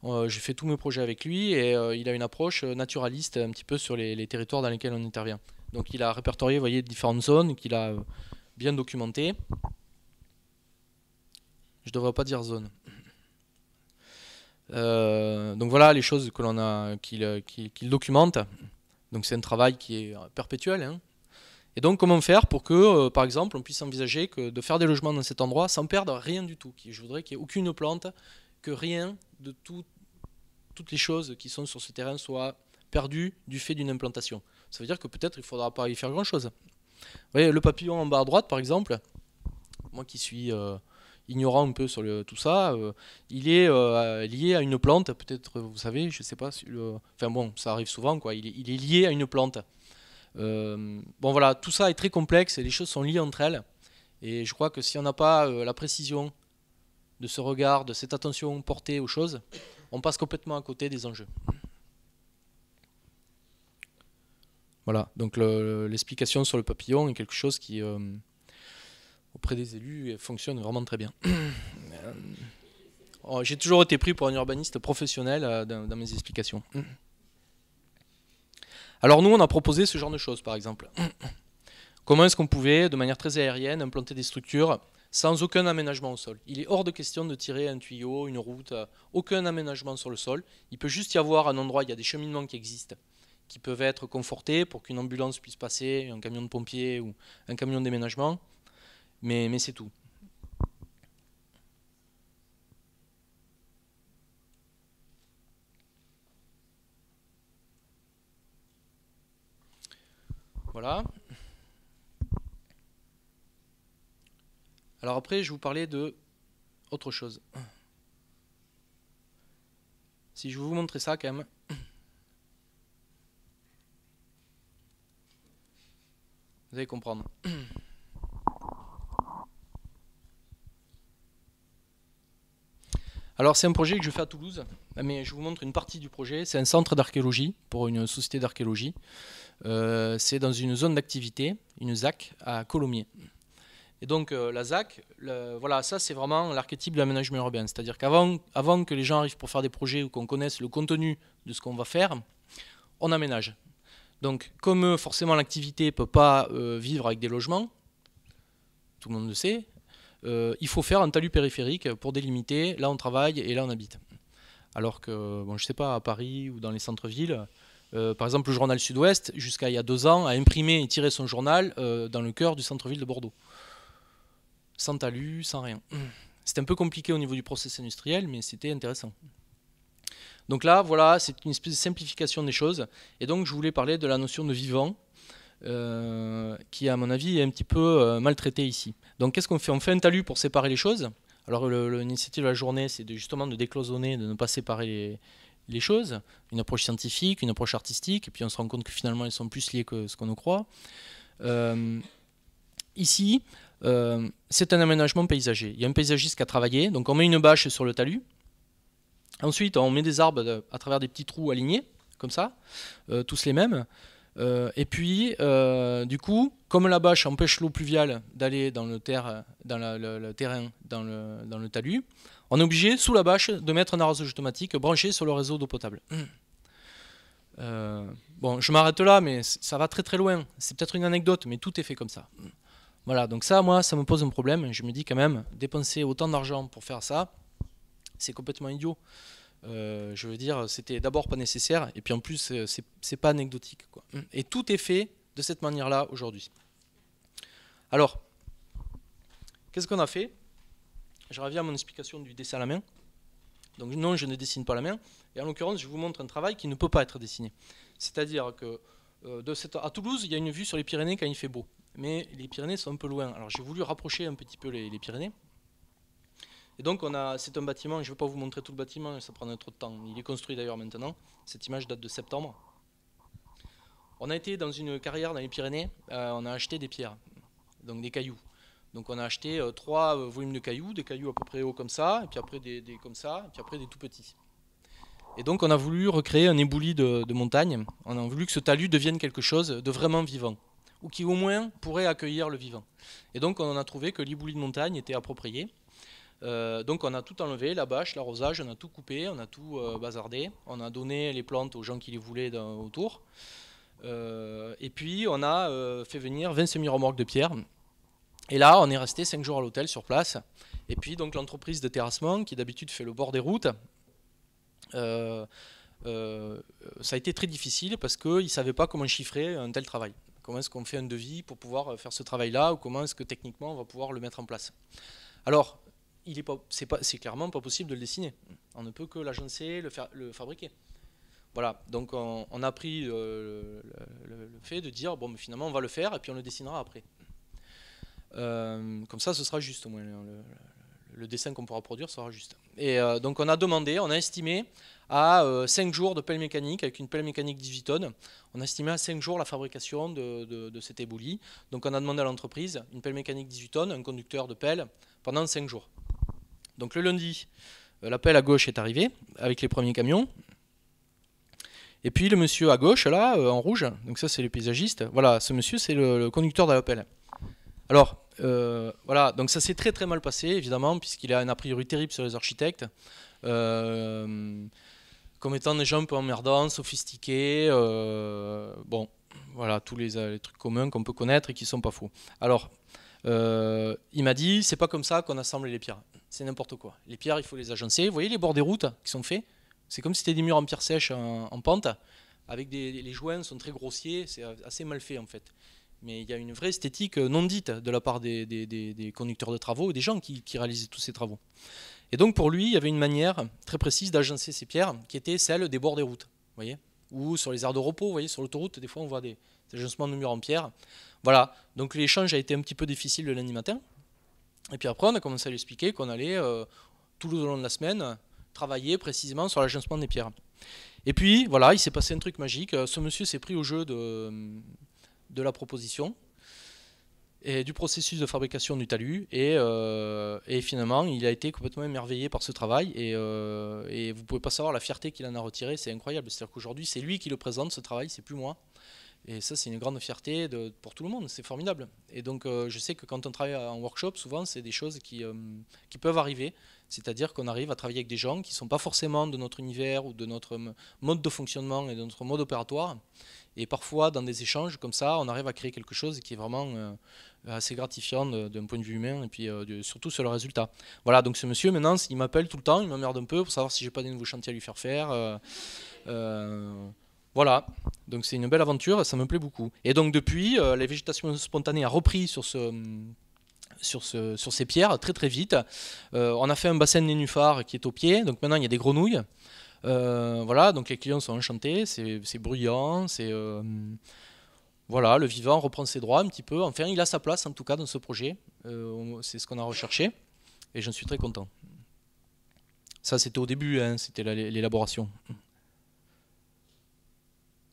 Euh, j'ai fait tous mes projets avec lui et euh, il a une approche euh, naturaliste un petit peu sur les, territoires dans lesquels on intervient. Donc il a répertorié, vous voyez, différentes zones qu'il a bien documentées. Je ne devrais pas dire zone. donc voilà les choses que l'on a qu'il documente. Donc c'est un travail qui est perpétuel. Hein. Et donc, comment faire pour que, euh, par exemple, on puisse envisager que de faire des logements dans cet endroit sans perdre rien du tout Je voudrais qu'il n'y ait aucune plante, que rien de toutes les choses qui sont sur ce terrain soient perdues du fait d'une implantation. Ça veut dire que peut-être il ne faudra pas y faire grand-chose. le papillon en bas à droite, par exemple, moi qui suis euh, ignorant un peu sur tout ça, euh, il est lié à une plante, peut-être vous savez, je ne sais pas, si enfin bon, ça arrive souvent, quoi. il est lié à une plante. Euh, bon voilà, tout ça est très complexe et les choses sont liées entre elles. Et je crois que si on n'a pas euh, la précision de ce regard, de cette attention portée aux choses, on passe complètement à côté des enjeux. Voilà, donc l'explication sur le papillon est quelque chose qui, euh, auprès des élus, fonctionne vraiment très bien. Oh, j'ai toujours été pris pour un urbaniste professionnel dans mes explications. Alors nous, on a proposé ce genre de choses, par exemple. Comment est-ce qu'on pouvait, de manière très aérienne, implanter des structures sans aucun aménagement au sol Il est hors de question de tirer un tuyau, une route, euh, aucun aménagement sur le sol. Il peut juste y avoir un endroit, il y a des cheminements qui existent, qui peuvent être confortés pour qu'une ambulance puisse passer, un camion de pompiers ou un camion de déménagement, mais c'est tout. Voilà. Alors après, je vous parlais de autre chose. Si je vous montrer ça quand même. Vous allez comprendre. Alors c'est un projet que je fais à Toulouse, mais je vous montre une partie du projet. C'est un centre d'archéologie pour une société d'archéologie. Euh, c'est dans une zone d'activité, une ZAC à Colomiers. Et donc euh, la ZAC, voilà, ça c'est vraiment l'archétype de l'aménagement urbain. C'est-à-dire qu'avant que les gens arrivent pour faire des projets ou qu'on connaisse le contenu de ce qu'on va faire, on aménage. Donc comme euh, forcément l'activité ne peut pas vivre avec des logements, tout le monde le sait, il faut faire un talus périphérique pour délimiter là on travaille et là on habite. Alors que, bon, je sais pas, à Paris ou dans les centres-villes, euh, par exemple, le journal Sud-Ouest, jusqu'à il y a deux ans, a imprimé et tiré son journal euh, dans le cœur du centre-ville de Bordeaux. Sans talus, sans rien. C'était un peu compliqué au niveau du process industriel, mais c'était intéressant. Donc là, voilà, c'est une espèce de simplification des choses. Et donc, je voulais parler de la notion de vivant, euh, qui, à mon avis, est un petit peu maltraitée ici. Donc, qu'est-ce qu'on fait On fait un talus pour séparer les choses. Alors l'initiative de la journée, c'est de, justement de décloisonner, de ne pas séparer les, les choses, une approche scientifique, une approche artistique, et puis on se rend compte que finalement, elles sont plus liées que ce qu'on ne croit. Euh, ici, euh, c'est un aménagement paysager. Il y a un paysagiste qui a travaillé, donc on met une bâche sur le talus. Ensuite, on met des arbres à travers des petits trous alignés, comme ça, euh, tous les mêmes. et puis, du coup, comme la bâche empêche l'eau pluviale d'aller dans, le, terrain, dans le talus, on est obligé, sous la bâche, de mettre un arrosage automatique branché sur le réseau d'eau potable. Hmm. Euh, bon, je m'arrête là, mais ça va très très loin. C'est peut-être une anecdote, mais tout est fait comme ça. Hmm. Voilà, donc ça, moi, ça me pose un problème. Je me dis quand même, dépenser autant d'argent pour faire ça, c'est complètement idiot. Euh, je veux dire, c'était d'abord pas nécessaire, et puis en plus, euh, c'est pas anecdotique. Quoi. Hmm. Et tout est fait de cette manière-là aujourd'hui. Alors, qu'est-ce qu'on a fait je reviens à mon explication du dessin à la main. Donc non, je ne dessine pas la main. Et en l'occurrence, je vous montre un travail qui ne peut pas être dessiné. C'est-à-dire que euh, de à Toulouse, il y a une vue sur les Pyrénées quand il fait beau. Mais les Pyrénées sont un peu loin. Alors j'ai voulu rapprocher un petit peu les, Pyrénées. Et donc on a, c'est un bâtiment, je ne vais pas vous montrer tout le bâtiment, ça prendrait trop de temps. Il est construit d'ailleurs maintenant. Cette image date de septembre. On a été dans une carrière dans les Pyrénées, euh, on a acheté des pierres, donc des cailloux. Donc on a acheté euh, trois euh, volumes de cailloux, des cailloux à peu près hauts comme ça, et puis après des, comme ça, et puis après des tout petits. Et donc on a voulu recréer un éboulis de, montagne, on a voulu que ce talus devienne quelque chose de vraiment vivant, ou qui au moins pourrait accueillir le vivant. Et donc on en a trouvé que l'éboulis de montagne était approprié. Euh, donc on a tout enlevé, la bâche, l'arrosage, on a tout coupé, on a tout bazardé, on a donné les plantes aux gens qui les voulaient autour. et puis on a fait venir 20 semi-remorques de pierre et là, on est resté 5 jours à l'hôtel sur place. Et puis, donc, l'entreprise de terrassement, qui d'habitude fait le bord des routes, euh, euh, ça a été très difficile parce qu'ils ne savaient pas comment chiffrer un tel travail. Comment est-ce qu'on fait un devis pour pouvoir faire ce travail-là ou comment est-ce que techniquement on va pouvoir le mettre en place. Alors, il est pas, c'est, pas, clairement pas possible de le dessiner. On ne peut que l'agencer, le, faire, le fabriquer. Voilà, donc on, a pris euh, le, fait de dire, bon, finalement on va le faire et puis on le dessinera après. Euh, comme ça, ce sera juste au moins. Le, dessin qu'on pourra produire sera juste. Et euh, donc on a demandé, on a estimé à 5 euh, jours de pelle mécanique, avec une pelle mécanique 18 tonnes, on a estimé à 5 jours la fabrication de, cet éboulis. Donc on a demandé à l'entreprise une pelle mécanique 18 tonnes, un conducteur de pelle, pendant 5 jours. Donc le lundi, la pelle à gauche est arrivée, avec les premiers camions. Et puis le monsieur à gauche, là, en rouge, donc ça c'est le paysagiste, voilà, ce monsieur c'est le, le conducteur de la pelle. Alors, euh, voilà, donc ça s'est très très mal passé, évidemment, puisqu'il a une a priori terrible sur les architectes euh, comme étant des gens un peu emmerdants, sophistiqués, euh, bon, voilà, tous les, trucs communs qu'on peut connaître et qui sont pas faux. Alors, il m'a dit, c'est pas comme ça qu'on assemble les pierres, c'est n'importe quoi. Les pierres, il faut les agencer. Vous voyez les bords des routes qui sont faits C'est comme si c'était des murs en pierre sèche en, pente, avec des, les joints sont très grossiers, c'est assez mal fait en fait mais il y a une vraie esthétique euh, non dite de la part des, conducteurs de travaux et des gens qui, qui réalisaient tous ces travaux. Et donc pour lui, il y avait une manière très précise d'agencer ces pierres qui était celle des bords des routes, voyez ou sur les aires de repos, vous voyez, sur l'autoroute, des fois on voit des, agencements de murs en pierre. Voilà, donc l'échange a été un petit peu difficile le lundi matin. Et puis après, on a commencé à lui expliquer qu'on allait, euh, tout le long de la semaine, travailler précisément sur l'agencement des pierres. Et puis, voilà, il s'est passé un truc magique. Euh, ce monsieur s'est pris au jeu de, de la proposition et du processus de fabrication du talus. Euh, et, finalement, il a été complètement émerveillé par ce travail. Et, euh, et vous pouvez pas savoir la fierté qu'il en a retirée, c'est incroyable. C'est-à-dire qu'aujourd'hui, c'est lui qui le présente, ce travail, c'est plus moi. Et ça, c'est une grande fierté pour tout le monde, c'est formidable. Et donc, euh, je sais que quand on travaille en workshop, souvent, c'est des choses qui, euh, qui peuvent arriver. C'est-à-dire qu'on arrive à travailler avec des gens qui ne sont pas forcément de notre univers ou de notre mode de fonctionnement et de notre mode opératoire, et parfois, dans des échanges comme ça, on arrive à créer quelque chose qui est vraiment euh, assez gratifiant d'un point de vue humain et puis euh, surtout sur le résultat. Voilà, donc ce monsieur, maintenant, il m'appelle tout le temps, il m'emmerde un peu pour savoir si j'ai pas des nouveaux chantiers à lui faire faire. Euh, voilà, donc c'est une belle aventure, ça me plaît beaucoup. Et donc depuis, la végétation spontanée a repris sur ce... Sur, ce, sur ces pierres très très vite. on a fait un bassin de nénuphar qui est au pied, donc maintenant il y a des grenouilles. Euh, voilà, donc les clients sont enchantés, c'est bruyant, c'est euh, voilà, le vivant reprend ses droits un petit peu. Enfin, il a sa place en tout cas dans ce projet. Euh, c'est ce qu'on a recherché et j'en suis très content. Ça, c'était au début, hein, c'était l'élaboration.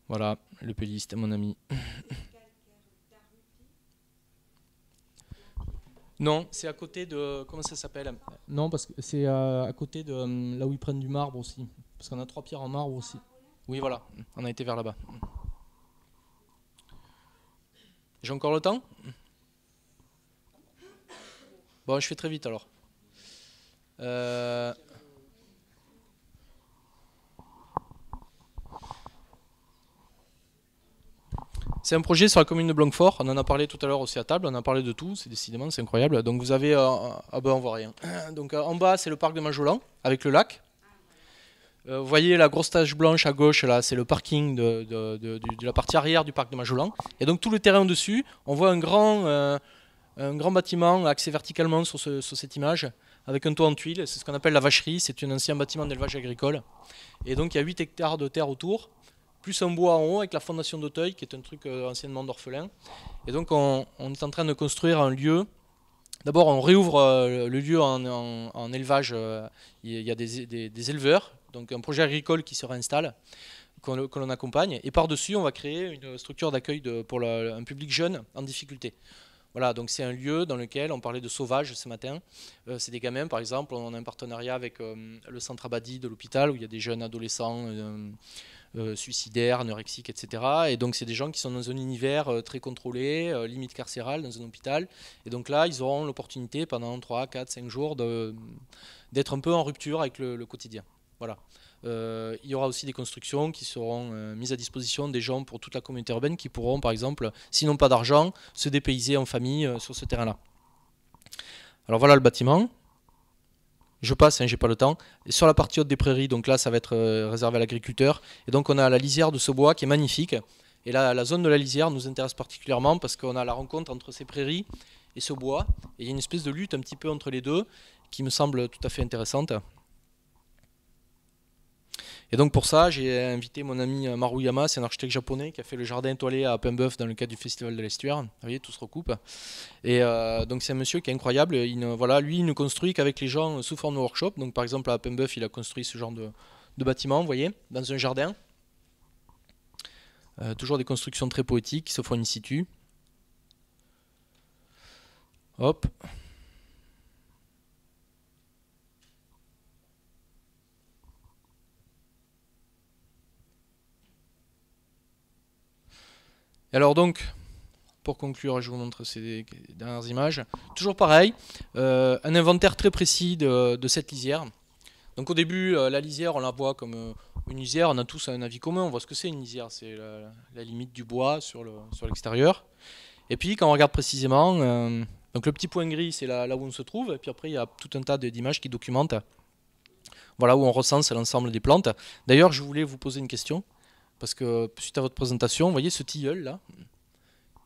Voilà, le péliste, mon ami. Non, c'est à côté de. Comment ça s'appelle Non, parce que c'est à côté de là où ils prennent du marbre aussi. Parce qu'on a trois pierres en marbre aussi. Oui, voilà, on a été vers là-bas. J'ai encore le temps Bon, je fais très vite alors. Euh, c'est un projet sur la commune de Blancfort. On en a parlé tout à l'heure aussi à table. On a parlé de tout. C'est décidément, c'est incroyable. Donc vous avez, euh, ah ben on voit rien. Donc euh, en bas, c'est le parc de Majolan avec le lac. Euh, vous voyez la grosse tache blanche à gauche, là, c'est le parking de, la partie arrière du parc de Majolan. Et donc tout le terrain dessus, on voit euh, un grand, bâtiment axé verticalement sur, cette image, avec un toit en tuiles. C'est ce qu'on appelle la vacherie, c'est un ancien bâtiment d'élevage agricole. Et donc il y a 8 hectares de terre autour, plus un bois en haut avec la fondation d'Auteuil, qui est un truc euh, anciennement d'orphelin. Et donc on, est en train de construire un lieu D'abord, on réouvre le lieu en, élevage. Il y a des éleveurs donc un projet agricole qui se réinstalle, que l'on accompagne. Et par-dessus, on va créer une structure d'accueil pour un public jeune en difficulté. Voilà, donc c'est un lieu dans lequel on parlait de sauvage ce matin. Euh, c'est des gamins, par exemple. On a un partenariat avec euh, le centre Abadi de l'hôpital où il y a des jeunes adolescents euh, suicidaires, anorexiques, etc. Et donc, c'est des gens qui sont dans un univers très contrôlé, limite carcérale, dans un hôpital. Et donc là, ils auront l'opportunité pendant 3, 4, 5 jours d'être un peu en rupture avec le quotidien. Voilà. Euh, il y aura aussi des constructions qui seront euh, mises à disposition des gens pour toute la communauté urbaine qui pourront, par exemple, sinon pas d'argent, se dépayser en famille euh, sur ce terrain-là. Alors voilà le bâtiment. Je passe, je hein, j'ai pas le temps. sur la partie haute des prairies, donc là, ça va être réservé à l'agriculteur. Et donc on a la lisière de ce bois qui est magnifique. Et là, la zone de la lisière nous intéresse particulièrement parce qu'on a la rencontre entre ces prairies et ce bois. Et il y a une espèce de lutte un petit peu entre les deux qui me semble tout à fait intéressante. Et donc pour ça, j'ai invité mon ami euh, Maruyama, c'est un architecte japonais qui a fait le jardin étoilé à Pembeuf dans le cadre du Festival de l'Estuaire. Vous voyez, tout se recoupe. Et euh, donc c'est un monsieur qui est incroyable. voilà, lui, il ne construit qu'avec les gens sous forme de workshop. Donc par exemple, à Pembeuf, il a construit ce genre de, bâtiment, vous voyez, dans un jardin. Euh, toujours des constructions très poétiques qui se font in situ. Hop, alors donc, pour conclure, je vous montre ces dernières images. Toujours pareil, euh, un inventaire très précis de, cette lisière. Donc au début, euh, la lisière, on la voit comme euh, une lisière, on a tous un avis commun, on voit ce que c'est une lisière, c'est la, limite du bois sur l'extérieur. et puis quand on regarde précisément, donc le petit point gris, c'est là, là, où on se trouve, et puis après, il y a tout un tas d'images qui documentent, voilà où on recense l'ensemble des plantes. D'ailleurs, je voulais vous poser une question. Parce que suite à votre présentation, vous voyez ce tilleul là,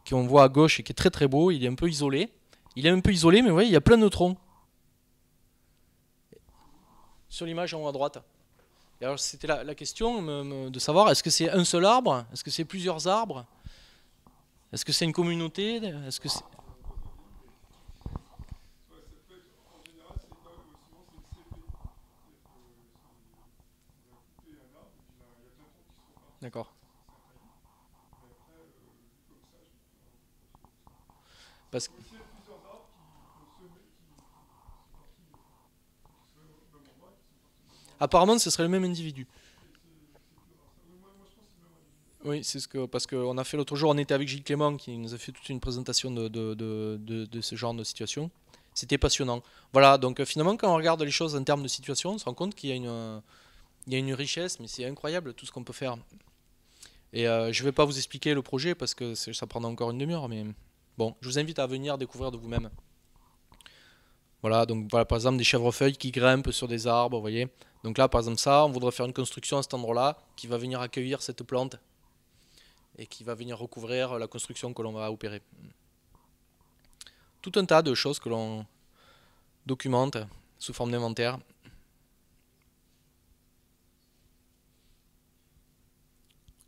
qu'on voit à gauche et qui est très très beau, il est un peu isolé. Il est un peu isolé, mais vous voyez, il y a plein de troncs. Sur l'image en haut à droite. Et alors c'était la, question de savoir, est-ce que c'est un seul arbre Est-ce que c'est plusieurs arbres Est-ce que c'est une communauté Est-ce que c'est... D'accord. Parce Apparemment, ce serait le même individu. Oui, c'est ce que parce qu'on a fait l'autre jour, on était avec Gilles Clément qui nous a fait toute une présentation de, de, ce genre de situation. C'était passionnant. Voilà, donc euh, finalement, quand on regarde les choses en termes de situation, on se rend compte qu'il y euh, y a une richesse, mais c'est incroyable tout ce qu'on peut faire. Et euh, je ne vais pas vous expliquer le projet parce que ça prendra encore une demi-heure, mais bon, je vous invite à venir découvrir de vous-même. Voilà, donc voilà, par exemple des chèvrefeuilles qui grimpent sur des arbres, vous voyez. Donc là, par exemple, ça, on voudrait faire une construction à cet endroit-là qui va venir accueillir cette plante et qui va venir recouvrir la construction que l'on va opérer. Tout un tas de choses que l'on documente sous forme d'inventaire.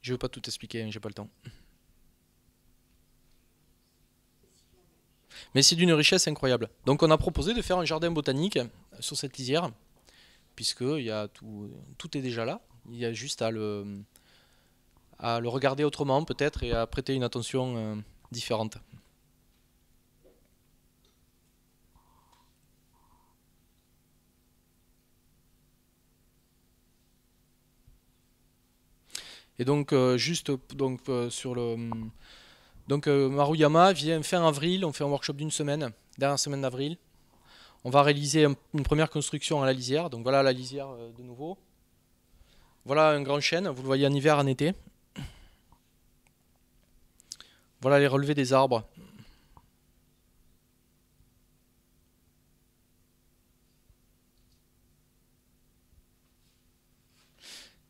Je ne veux pas tout expliquer, j'ai pas le temps. Mais c'est d'une richesse incroyable. Donc on a proposé de faire un jardin botanique sur cette lisière, puisque y a tout, est déjà là. Il y a juste à le regarder autrement peut-être et à prêter une attention euh, différente. Et donc, euh, juste donc, euh, sur le. Hum, donc, euh, Maruyama vient fin avril, on fait un workshop d'une semaine, dernière semaine d'avril. On va réaliser une première construction à la lisière. Donc, voilà la lisière de nouveau. Voilà un grand chêne, vous le voyez en hiver, en été. Voilà les relevés des arbres.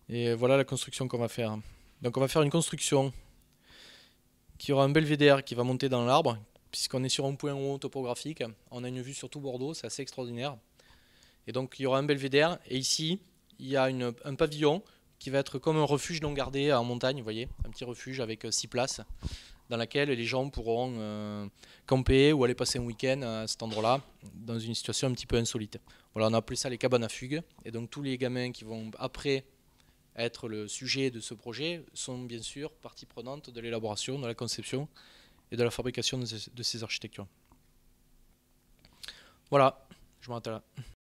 Et voilà la construction qu'on va faire. Donc on va faire une construction qui aura un belvédère qui va monter dans l'arbre, puisqu'on est sur un point haut topographique. On a une vue sur tout Bordeaux, c'est assez extraordinaire. Et donc il y aura un belvédère, et ici, il y a un pavillon qui va être comme un refuge non gardé en montagne, vous voyez, un petit refuge avec euh, six places dans laquelle les gens pourront euh, camper ou aller passer un week-end à cet endroit-là, dans une situation un petit peu insolite. Voilà, on a appelé ça les cabanes à fugue. Et donc tous les gamins qui vont après être le sujet de ce projet sont bien sûr partie prenante de l'élaboration, de la conception et de la fabrication de ces architectures. Voilà, je m'arrête là.